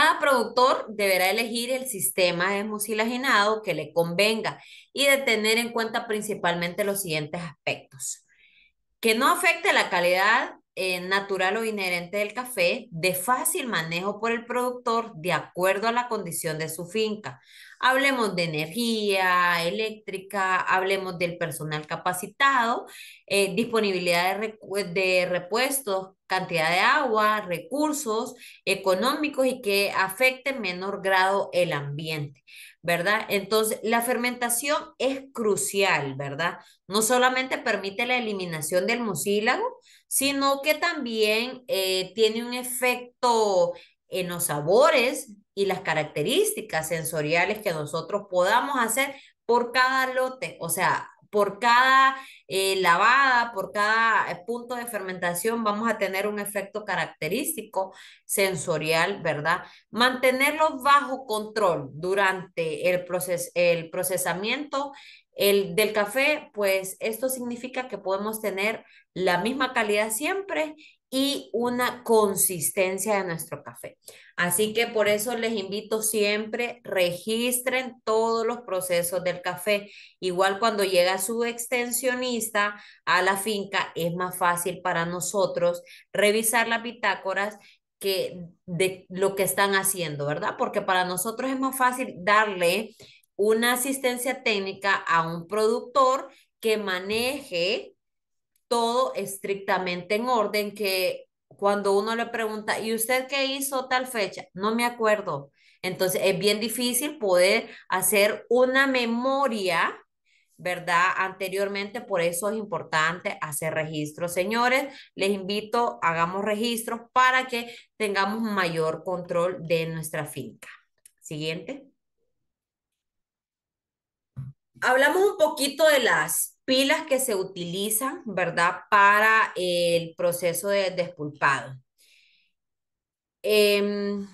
B: Cada productor deberá elegir el sistema de mucilaginado que le convenga y de tener en cuenta principalmente los siguientes aspectos. Que no afecte la calidad eh, natural o inherente del café, de fácil manejo por el productor de acuerdo a la condición de su finca. Hablemos de energía eléctrica, hablemos del personal capacitado, eh, disponibilidad de, repuestos, cantidad de agua, recursos económicos y que afecte en menor grado el ambiente, ¿verdad? Entonces, la fermentación es crucial, ¿verdad? No solamente permite la eliminación del mucílago, sino que también eh, tiene un efecto en los sabores, y las características sensoriales que nosotros podamos hacer por cada lote, o sea, por cada eh, lavada, por cada eh, punto de fermentación, vamos a tener un efecto característico sensorial, ¿verdad? Mantenerlo bajo control durante el, el procesamiento del café, pues esto significa que podemos tener la misma calidad siempre y una consistencia de nuestro café. Así que por eso les invito siempre, registren todos los procesos del café. Igual cuando llega su extensionista a la finca, es más fácil para nosotros revisar las bitácoras que de lo que están haciendo, ¿verdad? Porque para nosotros es más fácil darle una asistencia técnica a un productor que maneje todo estrictamente en orden, que cuando uno le pregunta, ¿y usted qué hizo tal fecha? No me acuerdo. Entonces es bien difícil poder hacer una memoria, ¿verdad? Anteriormente, por eso es importante hacer registros. Señores, les invito, hagamos registros para que tengamos mayor control de nuestra finca. Siguiente. Hablamos un poquito de las pilas que se utilizan, ¿verdad? Para el proceso de despulpado. Em,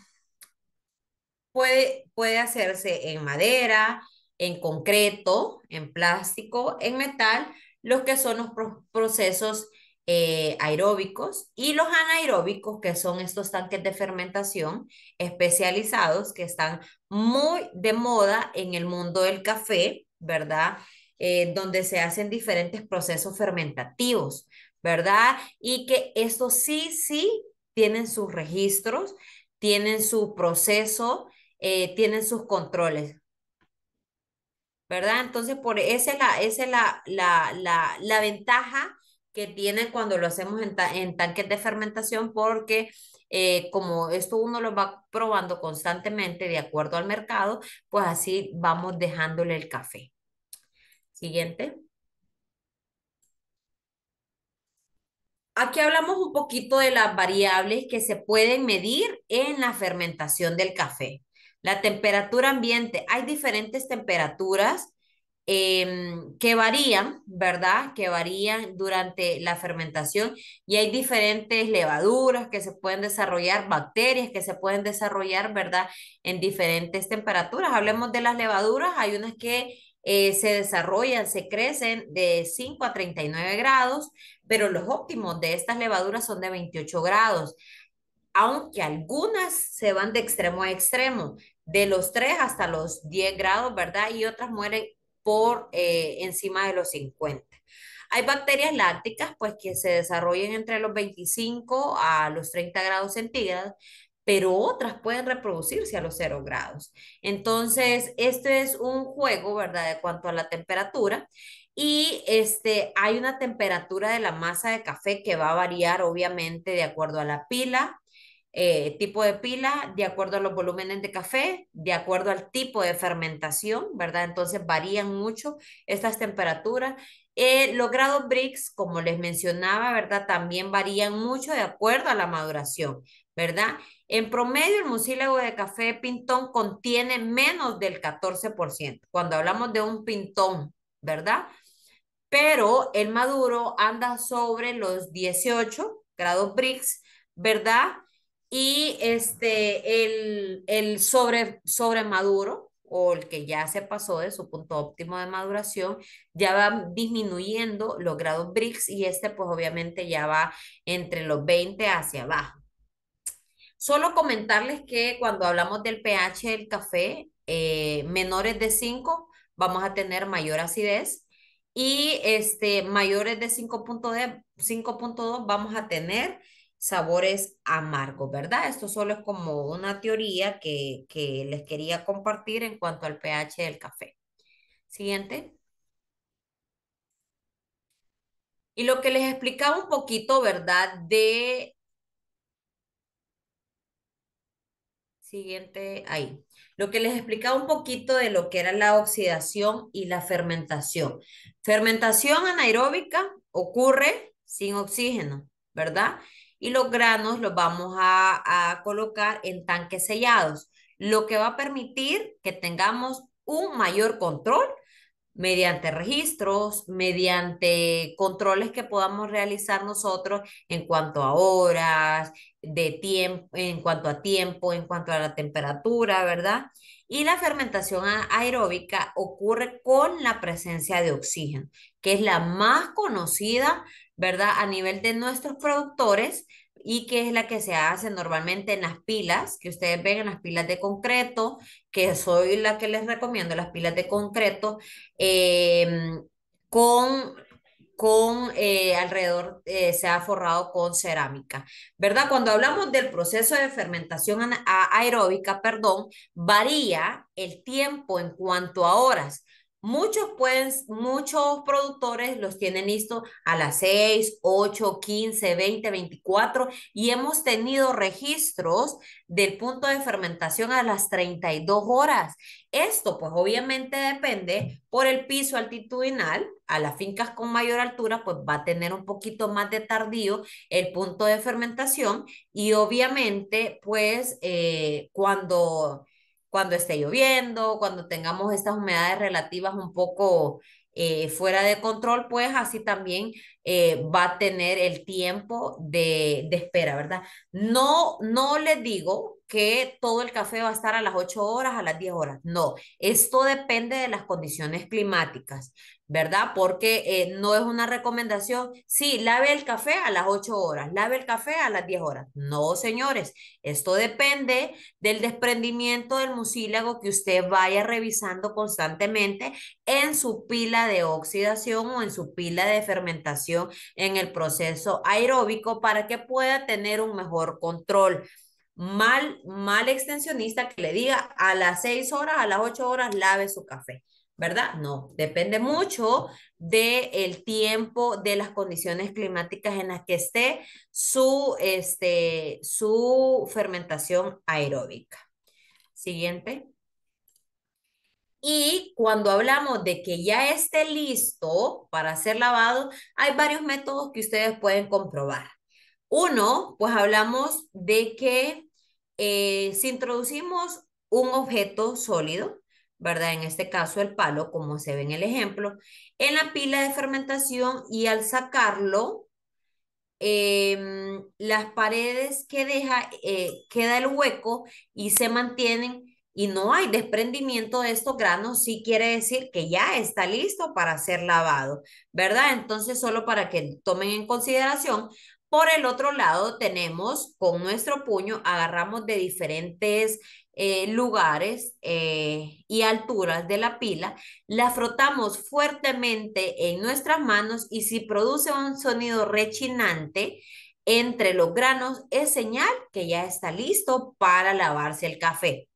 B: puede, puede hacerse en madera, en concreto, en plástico, en metal, los que son los procesos eh, aeróbicos y los anaeróbicos, que son estos tanques de fermentación especializados que están muy de moda en el mundo del café, ¿verdad? Eh, donde se hacen diferentes procesos fermentativos, ¿verdad? Y que estos sí, sí tienen sus registros, tienen su proceso, eh, tienen sus controles. ¿Verdad? Entonces, por esa es la, la, ventaja que tiene cuando lo hacemos en, tanques de fermentación, porque eh, como esto uno lo va probando constantemente de acuerdo al mercado, pues así vamos dejándole el café. Siguiente. Aquí hablamos un poquito de las variables que se pueden medir en la fermentación del café. La temperatura ambiente. Hay diferentes temperaturas em, que varían, ¿verdad? Que varían durante la fermentación y hay diferentes levaduras que se pueden desarrollar, bacterias que se pueden desarrollar, ¿verdad? En diferentes temperaturas. Hablemos de las levaduras, hay unas que eh, se desarrollan, se crecen de 5 a 39 grados, pero los óptimos de estas levaduras son de 28 grados, aunque algunas se van de extremo a extremo, de los 3 hasta los 10 grados, ¿verdad? Y otras mueren por eh, encima de los 50. Hay bacterias lácticas, pues que se desarrollan entre los 25 a los 30 grados centígrados, pero otras pueden reproducirse a los cero grados. Entonces, esto es un juego, ¿verdad?, de cuanto a la temperatura. Y este, hay una temperatura de la masa de café que va a variar, obviamente, de acuerdo a la pila, eh, tipo de pila, de acuerdo a los volúmenes de café, de acuerdo al tipo de fermentación, ¿verdad? Entonces, varían mucho estas temperaturas. Eh, los grados BRICS, como les mencionaba, ¿verdad? También varían mucho de acuerdo a la maduración, ¿verdad? En promedio, el mucílago de café pintón contiene menos del 14%, cuando hablamos de un pintón, ¿verdad? Pero el maduro anda sobre los 18 grados Brix, ¿verdad? Y este, el, el sobre, sobre maduro o el que ya se pasó de su punto óptimo de maduración, ya va disminuyendo los grados Brix y este pues obviamente ya va entre los 20 hacia abajo. Solo comentarles que cuando hablamos del pH del café, eh, menores de 5 vamos a tener mayor acidez y este, mayores de 5.2 vamos a tener sabores amargos, ¿verdad? Esto solo es como una teoría que, que les quería compartir en cuanto al pH del café. Siguiente. Y lo que les explicaba un poquito, ¿verdad? De siguiente ahí. Lo que les explicaba un poquito de lo que era la oxidación y la fermentación. Fermentación anaeróbica ocurre sin oxígeno, ¿verdad? Y los granos los vamos a, a colocar en tanques sellados, lo que va a permitir que tengamos un mayor control mediante registros, mediante controles que podamos realizar nosotros en cuanto a horas, de tiempo, en cuanto a tiempo, en cuanto a la temperatura, ¿verdad? Y la fermentación aeróbica ocurre con la presencia de oxígeno, que es la más conocida, ¿verdad? A nivel de nuestros productores, y que es la que se hace normalmente en las pilas, que ustedes ven en las pilas de concreto, que soy la que les recomiendo, las pilas de concreto, em, con con eh, alrededor eh, se ha forrado con cerámica, ¿verdad? Cuando hablamos del proceso de fermentación aeróbica, perdón, varía el tiempo en cuanto a horas. Muchos, muchos productores los tienen listos a las 6, 8, 15, 20, 24 y hemos tenido registros del punto de fermentación a las 32 horas. Esto pues obviamente depende por el piso altitudinal. A las fincas con mayor altura pues va a tener un poquito más de tardío el punto de fermentación y obviamente pues eh, cuando cuando esté lloviendo, cuando tengamos estas humedades relativas un poco eh, fuera de control, pues así también eh, va a tener el tiempo de, espera, ¿verdad? No, no les digo que todo el café va a estar a las 8 horas, a las 10 horas, no, esto depende de las condiciones climáticas. ¿verdad? Porque eh, no es una recomendación, sí, lave el café a las 8 horas, lave el café a las 10 horas. No, señores, esto depende del desprendimiento del mucílago que usted vaya revisando constantemente en su pila de oxidación o en su pila de fermentación en el proceso aeróbico para que pueda tener un mejor control mal, mal extensionista que le diga a las 6 horas, a las 8 horas, lave su café. ¿verdad? No, depende mucho del tiempo, de las condiciones climáticas en las que esté su, este, su fermentación aeróbica. Siguiente. Y cuando hablamos de que ya esté listo para ser lavado, hay varios métodos que ustedes pueden comprobar. Uno, pues hablamos de que eh, si introducimos un objeto sólido, ¿verdad? En este caso el palo, como se ve en el ejemplo, en la pila de fermentación y al sacarlo, em, las paredes que deja, eh, queda el hueco y se mantienen y no hay desprendimiento de estos granos, sí quiere decir que ya está listo para ser lavado, ¿verdad? Entonces, solo para que tomen en consideración, por el otro lado tenemos con nuestro puño, agarramos de diferentes eh, lugares eh, y alturas de la pila, la frotamos fuertemente en nuestras manos y si produce un sonido rechinante entre los granos, es señal que ya está listo para lavarse el café,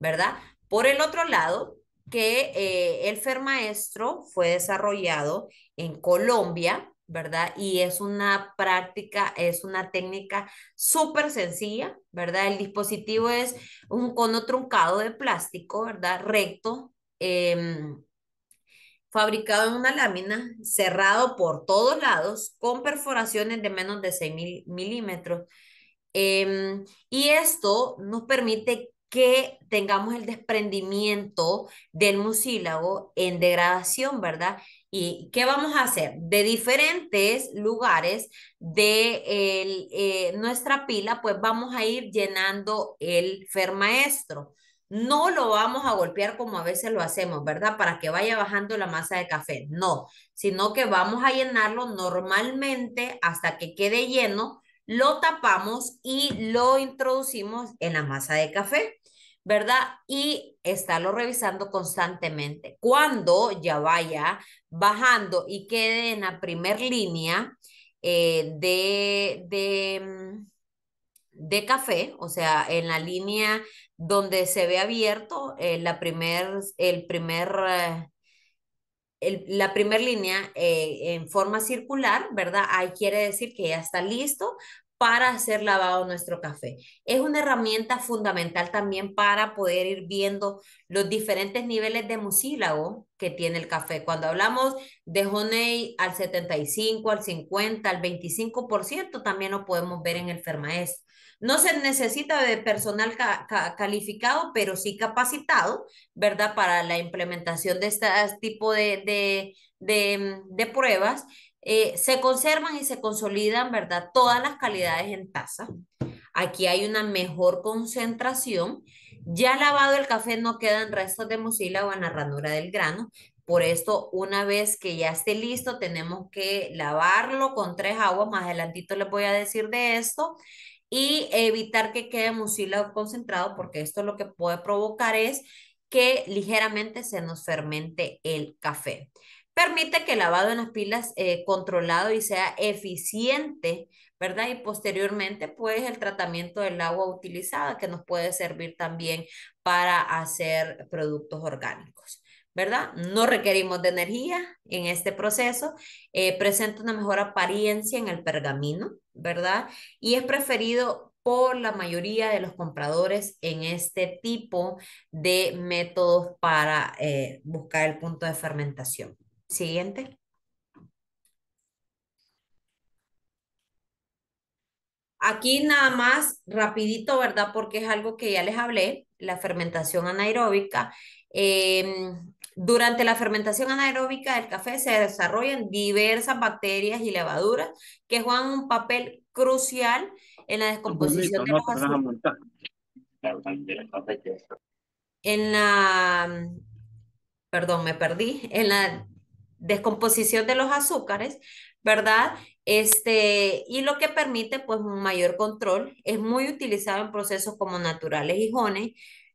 B: ¿verdad? Por el otro lado, que eh, el fermaestro fue desarrollado en Colombia ¿verdad? Y es una práctica, es una técnica súper sencilla, ¿verdad? El dispositivo es un cono truncado de plástico, ¿verdad? Recto, em, fabricado en una lámina, cerrado por todos lados, con perforaciones de menos de 6 milímetros. Em, y esto nos permite que tengamos el desprendimiento del musílago en degradación, ¿verdad? ¿Y qué vamos a hacer? De diferentes lugares de el, eh, nuestra pila, pues vamos a ir llenando el fermaestro. No lo vamos a golpear como a veces lo hacemos, ¿verdad? Para que vaya bajando la masa de café. No, sino que vamos a llenarlo normalmente hasta que quede lleno, lo tapamos y lo introducimos en la masa de café. ¿verdad? Y estarlo revisando constantemente. Cuando ya vaya bajando y quede en la primer línea eh, de, mm, de, café, o sea, en la línea donde se ve abierto eh, la primer, el primer... Eh, la primera línea en forma circular, ¿verdad? Ahí quiere decir que ya está listo para hacer lavado nuestro café. Es una herramienta fundamental también para poder ir viendo los diferentes niveles de mucílago que tiene el café. Cuando hablamos de Honey al 75, al 50, al 25%, también lo podemos ver en el Fermaes. No se necesita de personal calificado, pero sí capacitado, ¿verdad? Para la implementación de este tipo de, de, de mm, pruebas eh, se conservan y se consolidan, ¿verdad? Todas las calidades en taza. Aquí hay una mejor concentración. Ya lavado el café no quedan restos de mucílago en la ranura del grano. Por esto, una vez que ya esté listo, tenemos que lavarlo con tres aguas. Más adelantito les voy a decir de esto. Y evitar que quede mucílago concentrado porque esto lo que puede provocar es que ligeramente se nos fermente el café permite que el lavado en las pilas eh, controlado y sea eficiente, ¿verdad? Y posteriormente, pues el tratamiento del agua utilizada que nos puede servir también para hacer productos orgánicos. ¿Verdad? No requerimos de energía en este proceso. Eh, presenta una mejor apariencia en el pergamino, ¿verdad? Y es preferido por la mayoría de los compradores en este tipo de métodos para eh, buscar el punto de fermentación. Siguiente. Aquí nada más rapidito, ¿verdad? Porque es algo que ya les hablé, la fermentación anaeróbica. Em, durante la fermentación anaeróbica del café se desarrollan diversas bacterias y levaduras que juegan un papel crucial en la descomposición de En la, perdón, me perdí, en la descomposición de los azúcares, ¿verdad? Este, y lo que permite pues un mayor control. Es muy utilizado en procesos como naturales y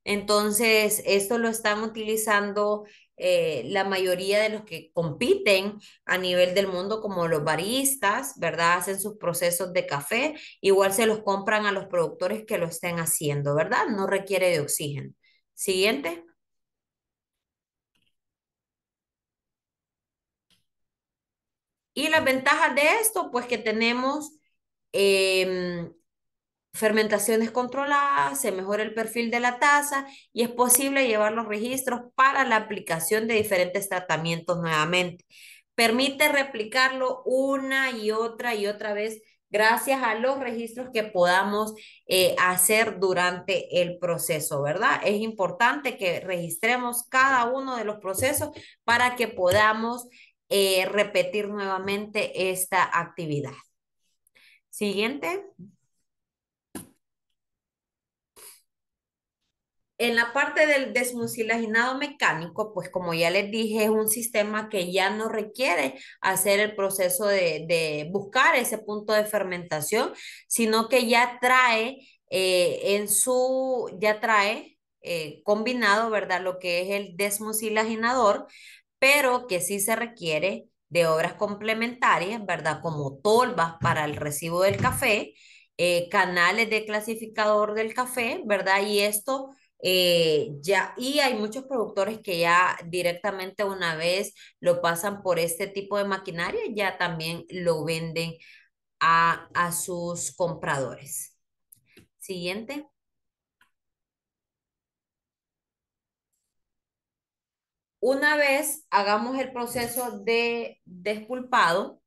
B: Entonces, esto lo están utilizando eh, la mayoría de los que compiten a nivel del mundo, como los baristas, ¿verdad? Hacen sus procesos de café, igual se los compran a los productores que lo estén haciendo, ¿verdad? No requiere de oxígeno. Siguiente. Y las ventajas de esto, pues que tenemos em, fermentaciones controladas, se mejora el perfil de la taza y es posible llevar los registros para la aplicación de diferentes tratamientos nuevamente. Permite replicarlo una y otra y otra vez gracias a los registros que podamos eh, hacer durante el proceso, ¿verdad? Es importante que registremos cada uno de los procesos para que podamos eh, repetir nuevamente esta actividad. Siguiente. En la parte del desmucilaginado mecánico, pues como ya les dije, es un sistema que ya no requiere hacer el proceso de, buscar ese punto de fermentación, sino que ya trae eh, en su, ya trae eh, combinado, ¿verdad? Lo que es el desmucilaginador pero que sí se requiere de obras complementarias, ¿verdad? Como tolvas para el recibo del café, eh, canales de clasificador del café, ¿verdad? Y esto eh, ya, y hay muchos productores que ya directamente una vez lo pasan por este tipo de maquinaria, ya también lo venden a, a sus compradores. Siguiente. Una vez hagamos el proceso de despulpado,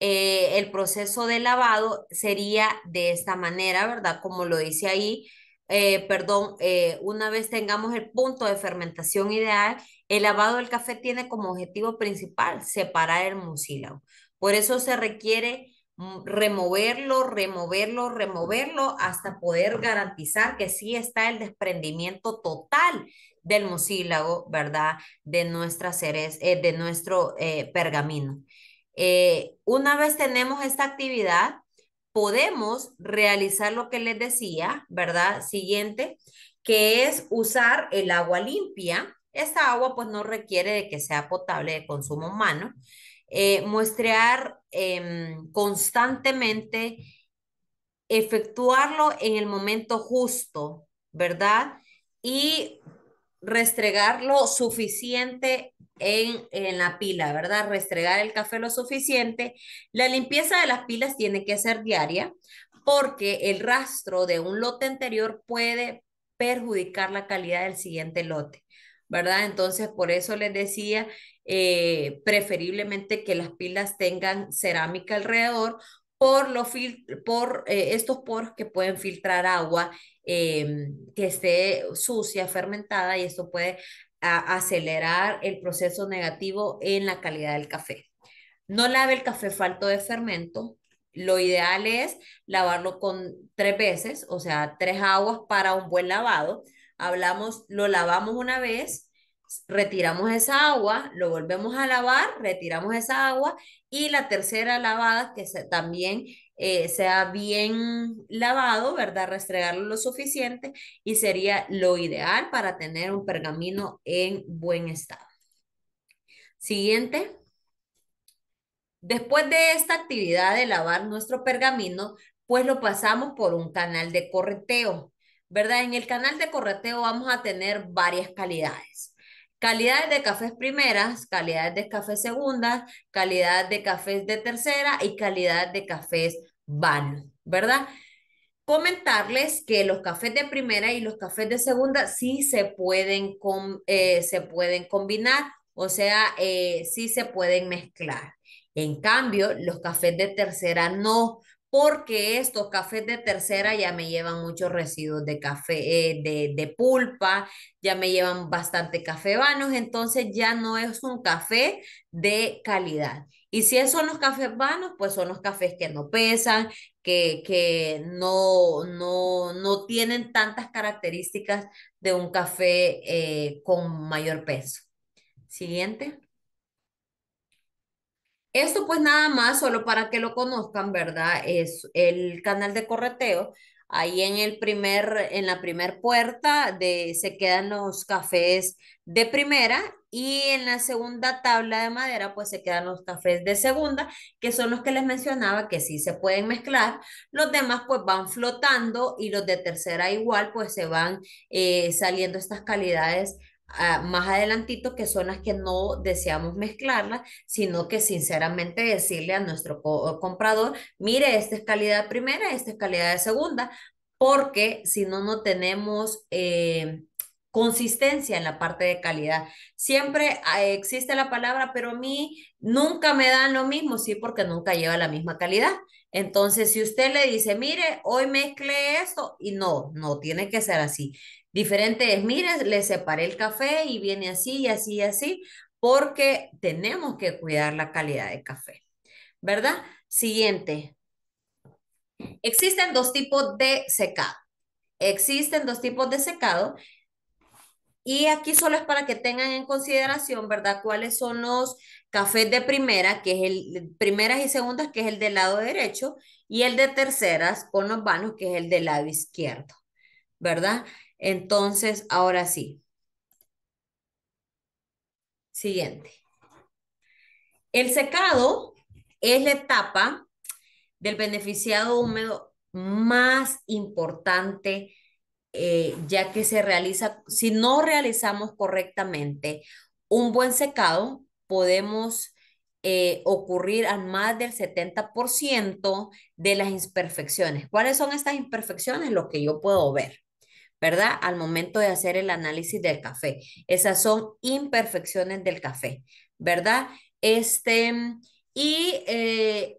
B: eh, el proceso de lavado sería de esta manera, ¿verdad? Como lo dice ahí, eh, perdón, eh, una vez tengamos el punto de fermentación ideal, el lavado del café tiene como objetivo principal separar el mucílago. Por eso se requiere mm, removerlo, removerlo, removerlo hasta poder garantizar que sí está el desprendimiento total del mucílago, ¿verdad? De nuestras seres, eh, de nuestro eh, pergamino. Eh, una vez tenemos esta actividad, podemos realizar lo que les decía, ¿verdad? Siguiente, que es usar el agua limpia. Esta agua pues no requiere de que sea potable de consumo humano. muestrear em, constantemente, efectuarlo en el momento justo, ¿verdad? Y restregar lo suficiente en, la pila, ¿verdad? Restregar el café lo suficiente. La limpieza de las pilas tiene que ser diaria porque el rastro de un lote anterior puede perjudicar la calidad del siguiente lote, ¿verdad? Entonces, por eso les decía, eh, preferiblemente que las pilas tengan cerámica alrededor por, por eh, estos poros que pueden filtrar agua Em, que esté sucia, fermentada y esto puede acelerar el proceso negativo en la calidad del café. No lave el café falto de fermento. Lo ideal es lavarlo con tres veces, o sea, tres aguas para un buen lavado. Hablamos, lo lavamos una vez, retiramos esa agua, lo volvemos a lavar, retiramos esa agua y la tercera lavada que se, también eh, sea bien lavado, ¿verdad? Restregarlo lo suficiente y sería lo ideal para tener un pergamino en buen estado. Siguiente. Después de esta actividad de lavar nuestro pergamino, pues lo pasamos por un canal de correteo, ¿verdad? En el canal de correteo vamos a tener varias calidades. Calidades de cafés primeras, calidades de cafés segundas, calidad de cafés de tercera y calidad de cafés van, ¿verdad? Comentarles que los cafés de primera y los cafés de segunda sí se pueden, eh, se pueden combinar, o sea, eh, sí se pueden mezclar. En cambio, los cafés de tercera no, porque estos cafés de tercera ya me llevan muchos residuos de café, eh, de, de, pulpa, ya me llevan bastante café vanos, entonces ya no es un café de calidad. Y si son los cafés vanos, pues son los cafés que no pesan, que, no, no, tienen tantas características de un café eh, con mayor peso. Siguiente. Esto pues nada más, solo para que lo conozcan, ¿verdad? Es el canal de correteo. Ahí en, el primer, en la primer puerta de, se quedan los cafés de primera y en la segunda tabla de madera, pues se quedan los cafés de segunda, que son los que les mencionaba que sí se pueden mezclar. Los demás, pues van flotando y los de tercera igual, pues se van eh, saliendo estas calidades ah, más adelantito, que son las que no deseamos mezclarlas, sino que sinceramente decirle a nuestro comprador, mire, esta es calidad primera, esta es calidad de segunda, porque si no, no tenemos... Eh, consistencia en la parte de calidad. Siempre ah, existe la palabra, pero a mí nunca me dan lo mismo, sí, porque nunca lleva la misma calidad. Entonces, si usted le dice, mire, hoy mezcle esto, y no, no tiene que ser así. Diferente es, mire, le separé el café y viene así y así y así, porque tenemos que cuidar la calidad de café, ¿verdad? Siguiente. Existen dos tipos de secado. Existen dos tipos de secado y aquí solo es para que tengan en consideración, ¿verdad? Cuáles son los cafés de primera, que es el primeras y segundas, que es el del lado derecho, y el de terceras con los vanos, que es el del lado izquierdo, ¿verdad? Entonces, ahora sí. Siguiente. El secado es la etapa del beneficiado húmedo más importante eh, ya que se realiza, si no realizamos correctamente un buen secado, podemos eh, ocurrir a más del 70% de las imperfecciones. ¿Cuáles son estas imperfecciones? Lo que yo puedo ver, ¿verdad? Al momento de hacer el análisis del café. Esas son imperfecciones del café, ¿verdad? Este, y eh,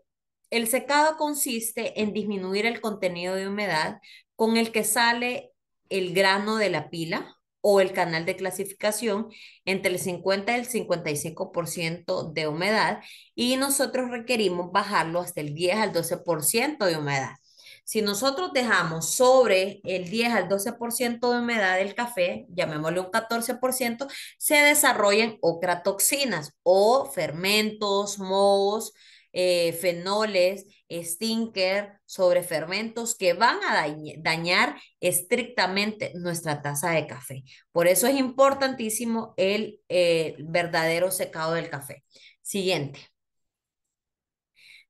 B: el secado consiste en disminuir el contenido de humedad con el que sale el grano de la pila o el canal de clasificación entre el 50 y el 55% de humedad y nosotros requerimos bajarlo hasta el 10 al 12% de humedad. Si nosotros dejamos sobre el 10 al 12% de humedad del café, llamémosle un 14%, se desarrollan ocratoxinas o fermentos, mohos, eh, fenoles, stinker, sobre fermentos que van a dañar estrictamente nuestra taza de café. Por eso es importantísimo el eh, verdadero secado del café. Siguiente.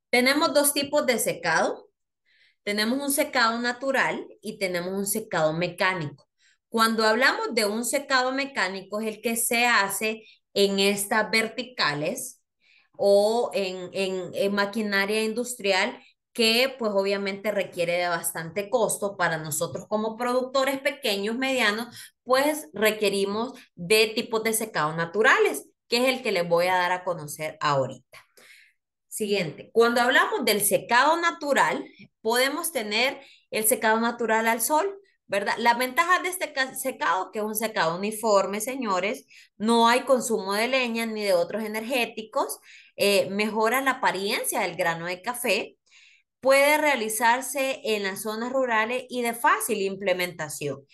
B: Tenemos dos tipos de secado. Tenemos un secado natural y tenemos un secado mecánico. Cuando hablamos de un secado mecánico es el que se hace en estas verticales, o en, en, en maquinaria industrial que pues obviamente requiere de bastante costo para nosotros como productores pequeños, medianos, pues requerimos de tipos de secado naturales, que es el que les voy a dar a conocer ahorita. Siguiente, cuando hablamos del secado natural, podemos tener el secado natural al sol, ¿verdad? La ventaja de este secado, que es un secado uniforme, señores, no hay consumo de leña ni de otros energéticos, eh, mejora la apariencia del grano de café, puede realizarse en las zonas rurales y de fácil implementación,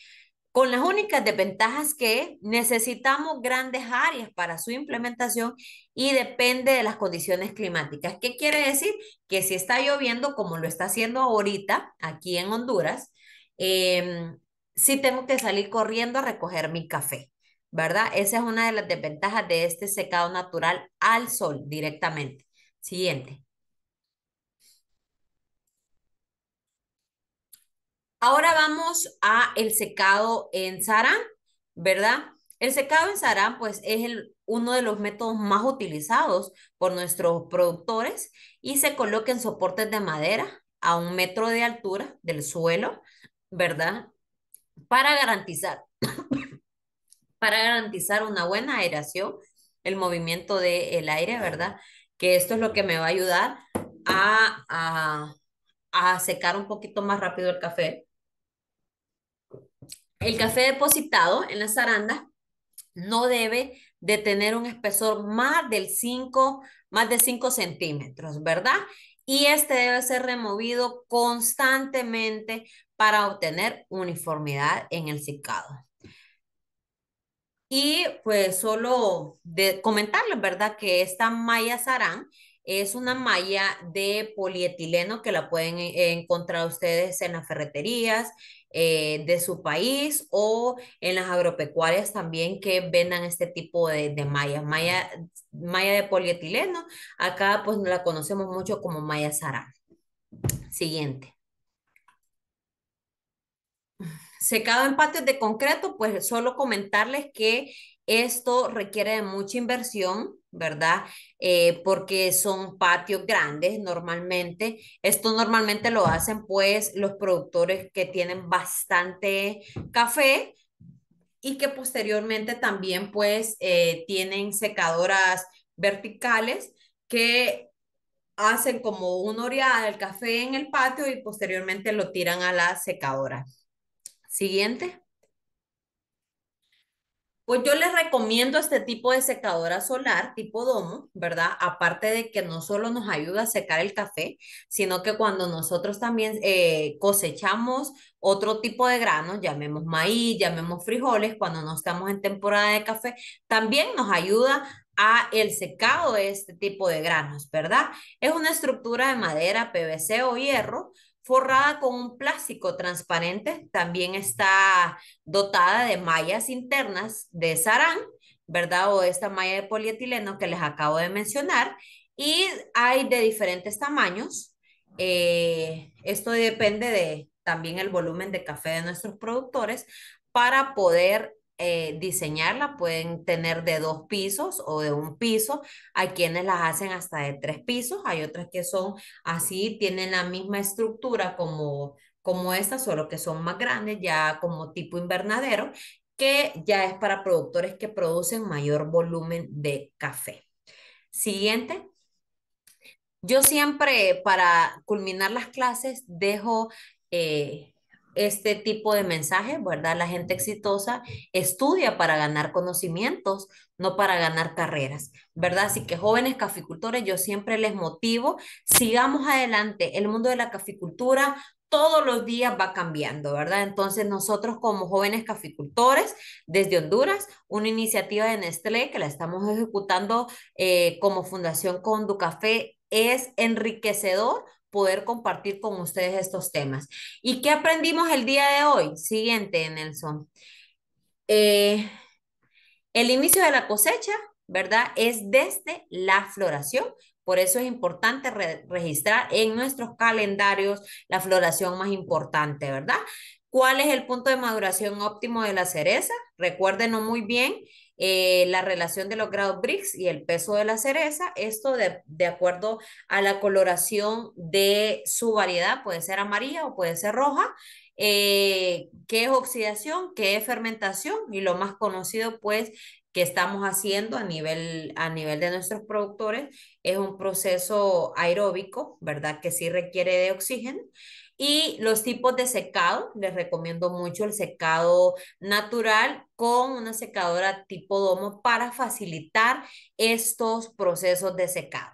B: con las únicas desventajas que necesitamos grandes áreas para su implementación y depende de las condiciones climáticas. ¿Qué quiere decir? Que si está lloviendo como lo está haciendo ahorita aquí en Honduras, eh, sí tengo que salir corriendo a recoger mi café. ¿verdad? Esa es una de las desventajas de este secado natural al sol directamente. Siguiente. Ahora vamos a el secado en sarán, ¿verdad? El secado en sarán, pues, es el, uno de los métodos más utilizados por nuestros productores y se coloca en soportes de madera a un metro de altura del suelo, ¿verdad? Para garantizar para garantizar una buena aeración, el movimiento del aire, ¿verdad? Que esto es lo que me va a ayudar a, a, secar un poquito más rápido el café. El café depositado en la zaranda no debe de tener un espesor más, del 5, más de 5 centímetros, ¿verdad? Y este debe ser removido constantemente para obtener uniformidad en el secado. Y pues solo de comentarles, ¿verdad? Que esta malla sarán es una malla de polietileno que la pueden e-, encontrar ustedes en las ferreterías eh, de su país o en las agropecuarias también que vendan este tipo de, de malla, malla de polietileno. Acá pues la conocemos mucho como malla sarán. Siguiente secado en patios de concreto, pues solo comentarles que esto requiere de mucha inversión, ¿verdad? Eh, porque son patios grandes normalmente. Esto normalmente lo hacen pues los productores que tienen bastante café y que posteriormente también pues eh, tienen secadoras verticales que hacen como una oreada del café en el patio y posteriormente lo tiran a la secadora. Siguiente. Pues yo les recomiendo este tipo de secadora solar, tipo domo, ¿verdad? Aparte de que no solo nos ayuda a secar el café, sino que cuando nosotros también eh, cosechamos otro tipo de granos, llamemos maíz, llamemos frijoles, cuando no estamos en temporada de café, también nos ayuda a el secado de este tipo de granos, ¿verdad? Es una estructura de madera, PVC o hierro forrada con un plástico transparente, también está dotada de mallas internas de sarán, ¿verdad? O esta malla de polietileno que les acabo de mencionar, y hay de diferentes tamaños. Eh, esto depende de también el volumen de café de nuestros productores para poder eh, diseñarla, pueden tener de dos pisos o de un piso, hay quienes las hacen hasta de tres pisos, hay otras que son así, tienen la misma estructura como, como esta, solo que son más grandes, ya como tipo invernadero, que ya es para productores que producen mayor volumen de café. Siguiente. Yo siempre para culminar las clases dejo eh, este tipo de mensaje, ¿verdad? La gente exitosa estudia para ganar conocimientos, no para ganar carreras, ¿verdad? Así que jóvenes caficultores, yo siempre les motivo, sigamos adelante. El mundo de la caficultura todos los días va cambiando, ¿verdad? Entonces nosotros como jóvenes caficultores desde Honduras, una iniciativa de Nestlé que la estamos ejecutando eh, como Fundación Conducafé es enriquecedor poder compartir con ustedes estos temas. ¿Y qué aprendimos el día de hoy? Siguiente, Nelson. Eh, el inicio de la cosecha, ¿verdad? Es desde la floración. Por eso es importante registrar en nuestros calendarios la floración más importante, ¿verdad? ¿Cuál es el punto de maduración óptimo de la cereza? Recuérdenlo muy bien. Eh, la relación de los grados BRICS y el peso de la cereza, esto de, acuerdo a la coloración de su variedad, puede ser amarilla o puede ser roja, eh, qué es oxidación, qué es fermentación y lo más conocido pues que estamos haciendo a nivel, a nivel de nuestros productores es un proceso aeróbico, ¿verdad? Que sí requiere de oxígeno. Y los tipos de secado, les recomiendo mucho el secado natural con una secadora tipo domo para facilitar estos procesos de secado.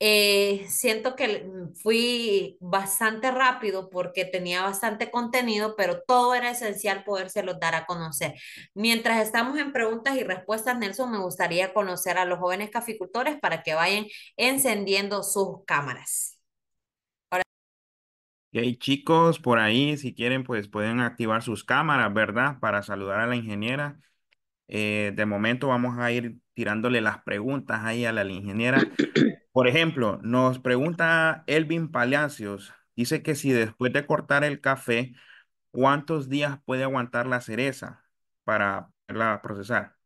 B: Eh, siento que mm, fui bastante rápido porque tenía bastante contenido, pero todo era esencial podérselos dar a conocer. Mientras estamos en preguntas y respuestas, Nelson, me gustaría conocer a los jóvenes caficultores para que vayan encendiendo sus cámaras
A: hay chicos, por ahí, si quieren, pues pueden activar sus cámaras, ¿verdad? Para saludar a la ingeniera. Eh, de momento vamos a ir tirándole las preguntas ahí a la ingeniera. Por ejemplo, nos pregunta Elvin Palacios, dice que si después de cortar el café, ¿cuántos días puede aguantar la cereza para la procesar?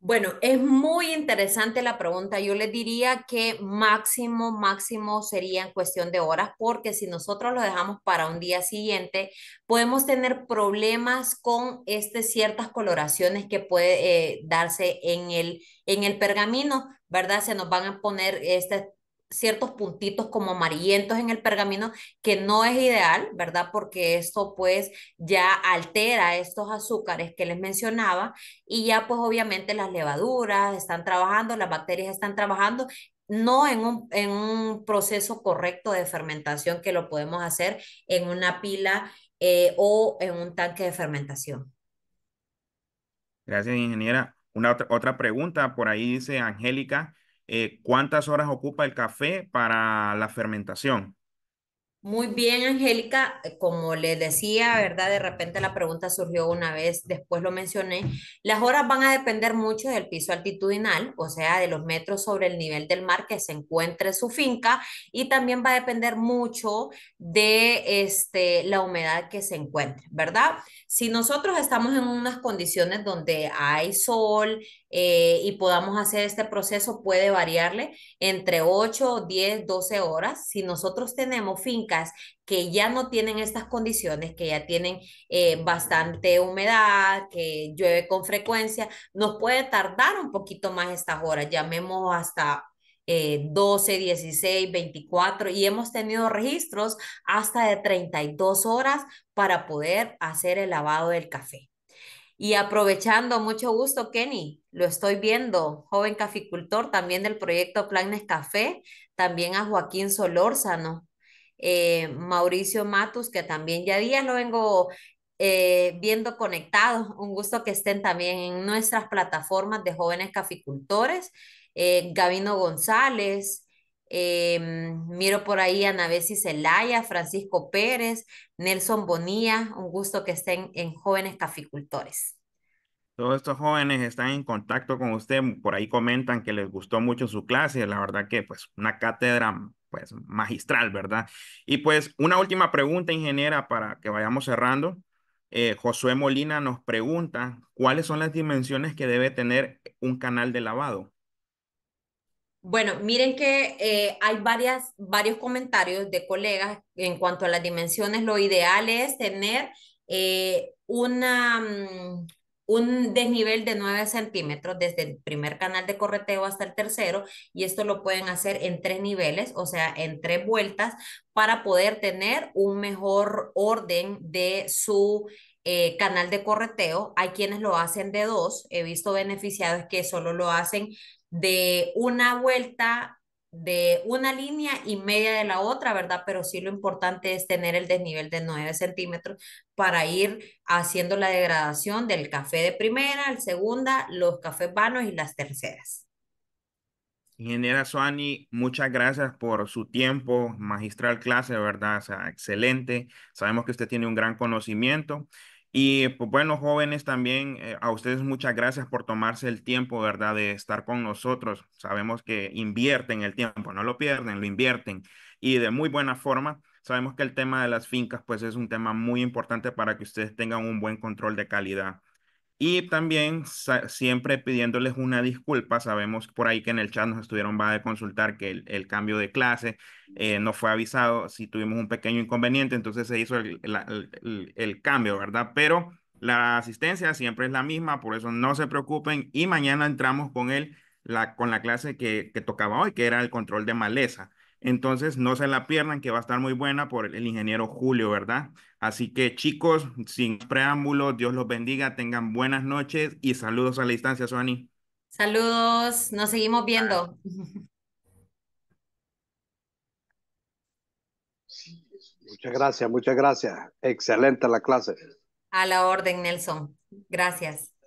B: Bueno, es muy interesante la pregunta. Yo les diría que máximo, máximo sería en cuestión de horas, porque si nosotros lo dejamos para un día siguiente, podemos tener problemas con este, ciertas coloraciones que puede eh, darse en el, en el pergamino, ¿verdad? Se nos van a poner este ciertos puntitos como amarillentos en el pergamino, que no es ideal, ¿verdad? Porque esto pues ya altera estos azúcares que les mencionaba y ya pues obviamente las levaduras están trabajando, las bacterias están trabajando no en un, en un proceso correcto de fermentación que lo podemos hacer en una pila eh, o en un tanque de fermentación.
A: Gracias, ingeniera. Una otra pregunta por ahí dice Angélica eh, cuántas horas ocupa el café para la fermentación.
B: Muy bien, Angélica. Eh, como le decía, ¿verdad? De repente la pregunta surgió una vez, después lo mencioné. Las horas van a depender mucho del piso altitudinal, o sea, de los metros sobre el nivel del mar que se encuentre su finca y también va a depender mucho de este, la humedad que se encuentre, ¿verdad? Si nosotros estamos en unas condiciones donde hay sol, eh, y podamos hacer este proceso puede variarle entre 8, 10, 12 horas. Si nosotros tenemos fincas que ya no tienen estas condiciones, que ya tienen eh, bastante humedad, que llueve con frecuencia, nos puede tardar un poquito más estas horas, llamemos hasta 12, 16, 24 y hemos tenido registros hasta de 32 horas para poder hacer el lavado del café. Y aprovechando, mucho gusto, Kenny, lo estoy viendo, joven caficultor también del proyecto Planes Café, también a Joaquín Solórzano, eh, Mauricio Matus, que también ya días lo vengo eh, viendo conectado, Un gusto que estén también en nuestras plataformas de jóvenes caficultores. Gavino eh, Gabino González, Em, miro por ahí a Navesi Celaya, Francisco Pérez, Nelson Bonilla, un gusto que estén en Jóvenes
A: Caficultores. Todos estos jóvenes están en contacto con usted, por ahí comentan que les gustó mucho su clase, la verdad que pues una cátedra pues magistral, ¿verdad? Y pues una última pregunta, ingeniera, para que vayamos cerrando. Eh, Josué Molina nos pregunta, ¿cuáles son las dimensiones que debe tener un canal de lavado?
B: Bueno, miren que eh, hay varias, varios comentarios de colegas en cuanto a las dimensiones. Lo ideal es tener eh, una, mm, un desnivel de 9 centímetros desde el primer canal de correteo hasta el tercero y esto lo pueden hacer en tres niveles, o sea, en tres vueltas para poder tener un mejor orden de su eh, canal de correteo. Hay quienes lo hacen de dos, he visto beneficiados que solo lo hacen de una vuelta de una línea y media de la otra, ¿verdad? Pero sí lo importante es tener el desnivel de 9 centímetros para ir haciendo la degradación del café de primera, el segunda, los cafés vanos y las terceras.
A: Ingeniera Suani, muchas gracias por su tiempo, magistral clase, ¿verdad? sea, excelente. Sabemos que usted tiene un gran conocimiento y pues bueno, jóvenes, también eh, a ustedes muchas gracias por tomarse el tiempo, ¿verdad?, de estar con nosotros. Sabemos que invierten el tiempo, no lo pierden, lo invierten y de muy buena forma. Sabemos que el tema de las fincas, pues es un tema muy importante para que ustedes tengan un buen control de calidad. Y también siempre pidiéndoles una disculpa, sabemos por ahí que en el chat nos estuvieron va a consultar que el, cambio de clase eh, no fue avisado, si tuvimos un pequeño inconveniente, entonces se hizo el, el, el cambio, ¿verdad? Pero la asistencia siempre es la misma, por eso no se preocupen y mañana entramos con él, la, con la clase que tocaba hoy, que era el control de maleza. Entonces, no se la pierdan, que va a estar muy buena por el ingeniero Julio, ¿verdad? Así que chicos, sin preámbulos, Dios los bendiga, tengan buenas noches y saludos a la distancia, Suani.
B: Saludos, nos seguimos viendo.
A: Muchas gracias, muchas gracias. Excelente la clase.
B: A la orden, Nelson. Gracias.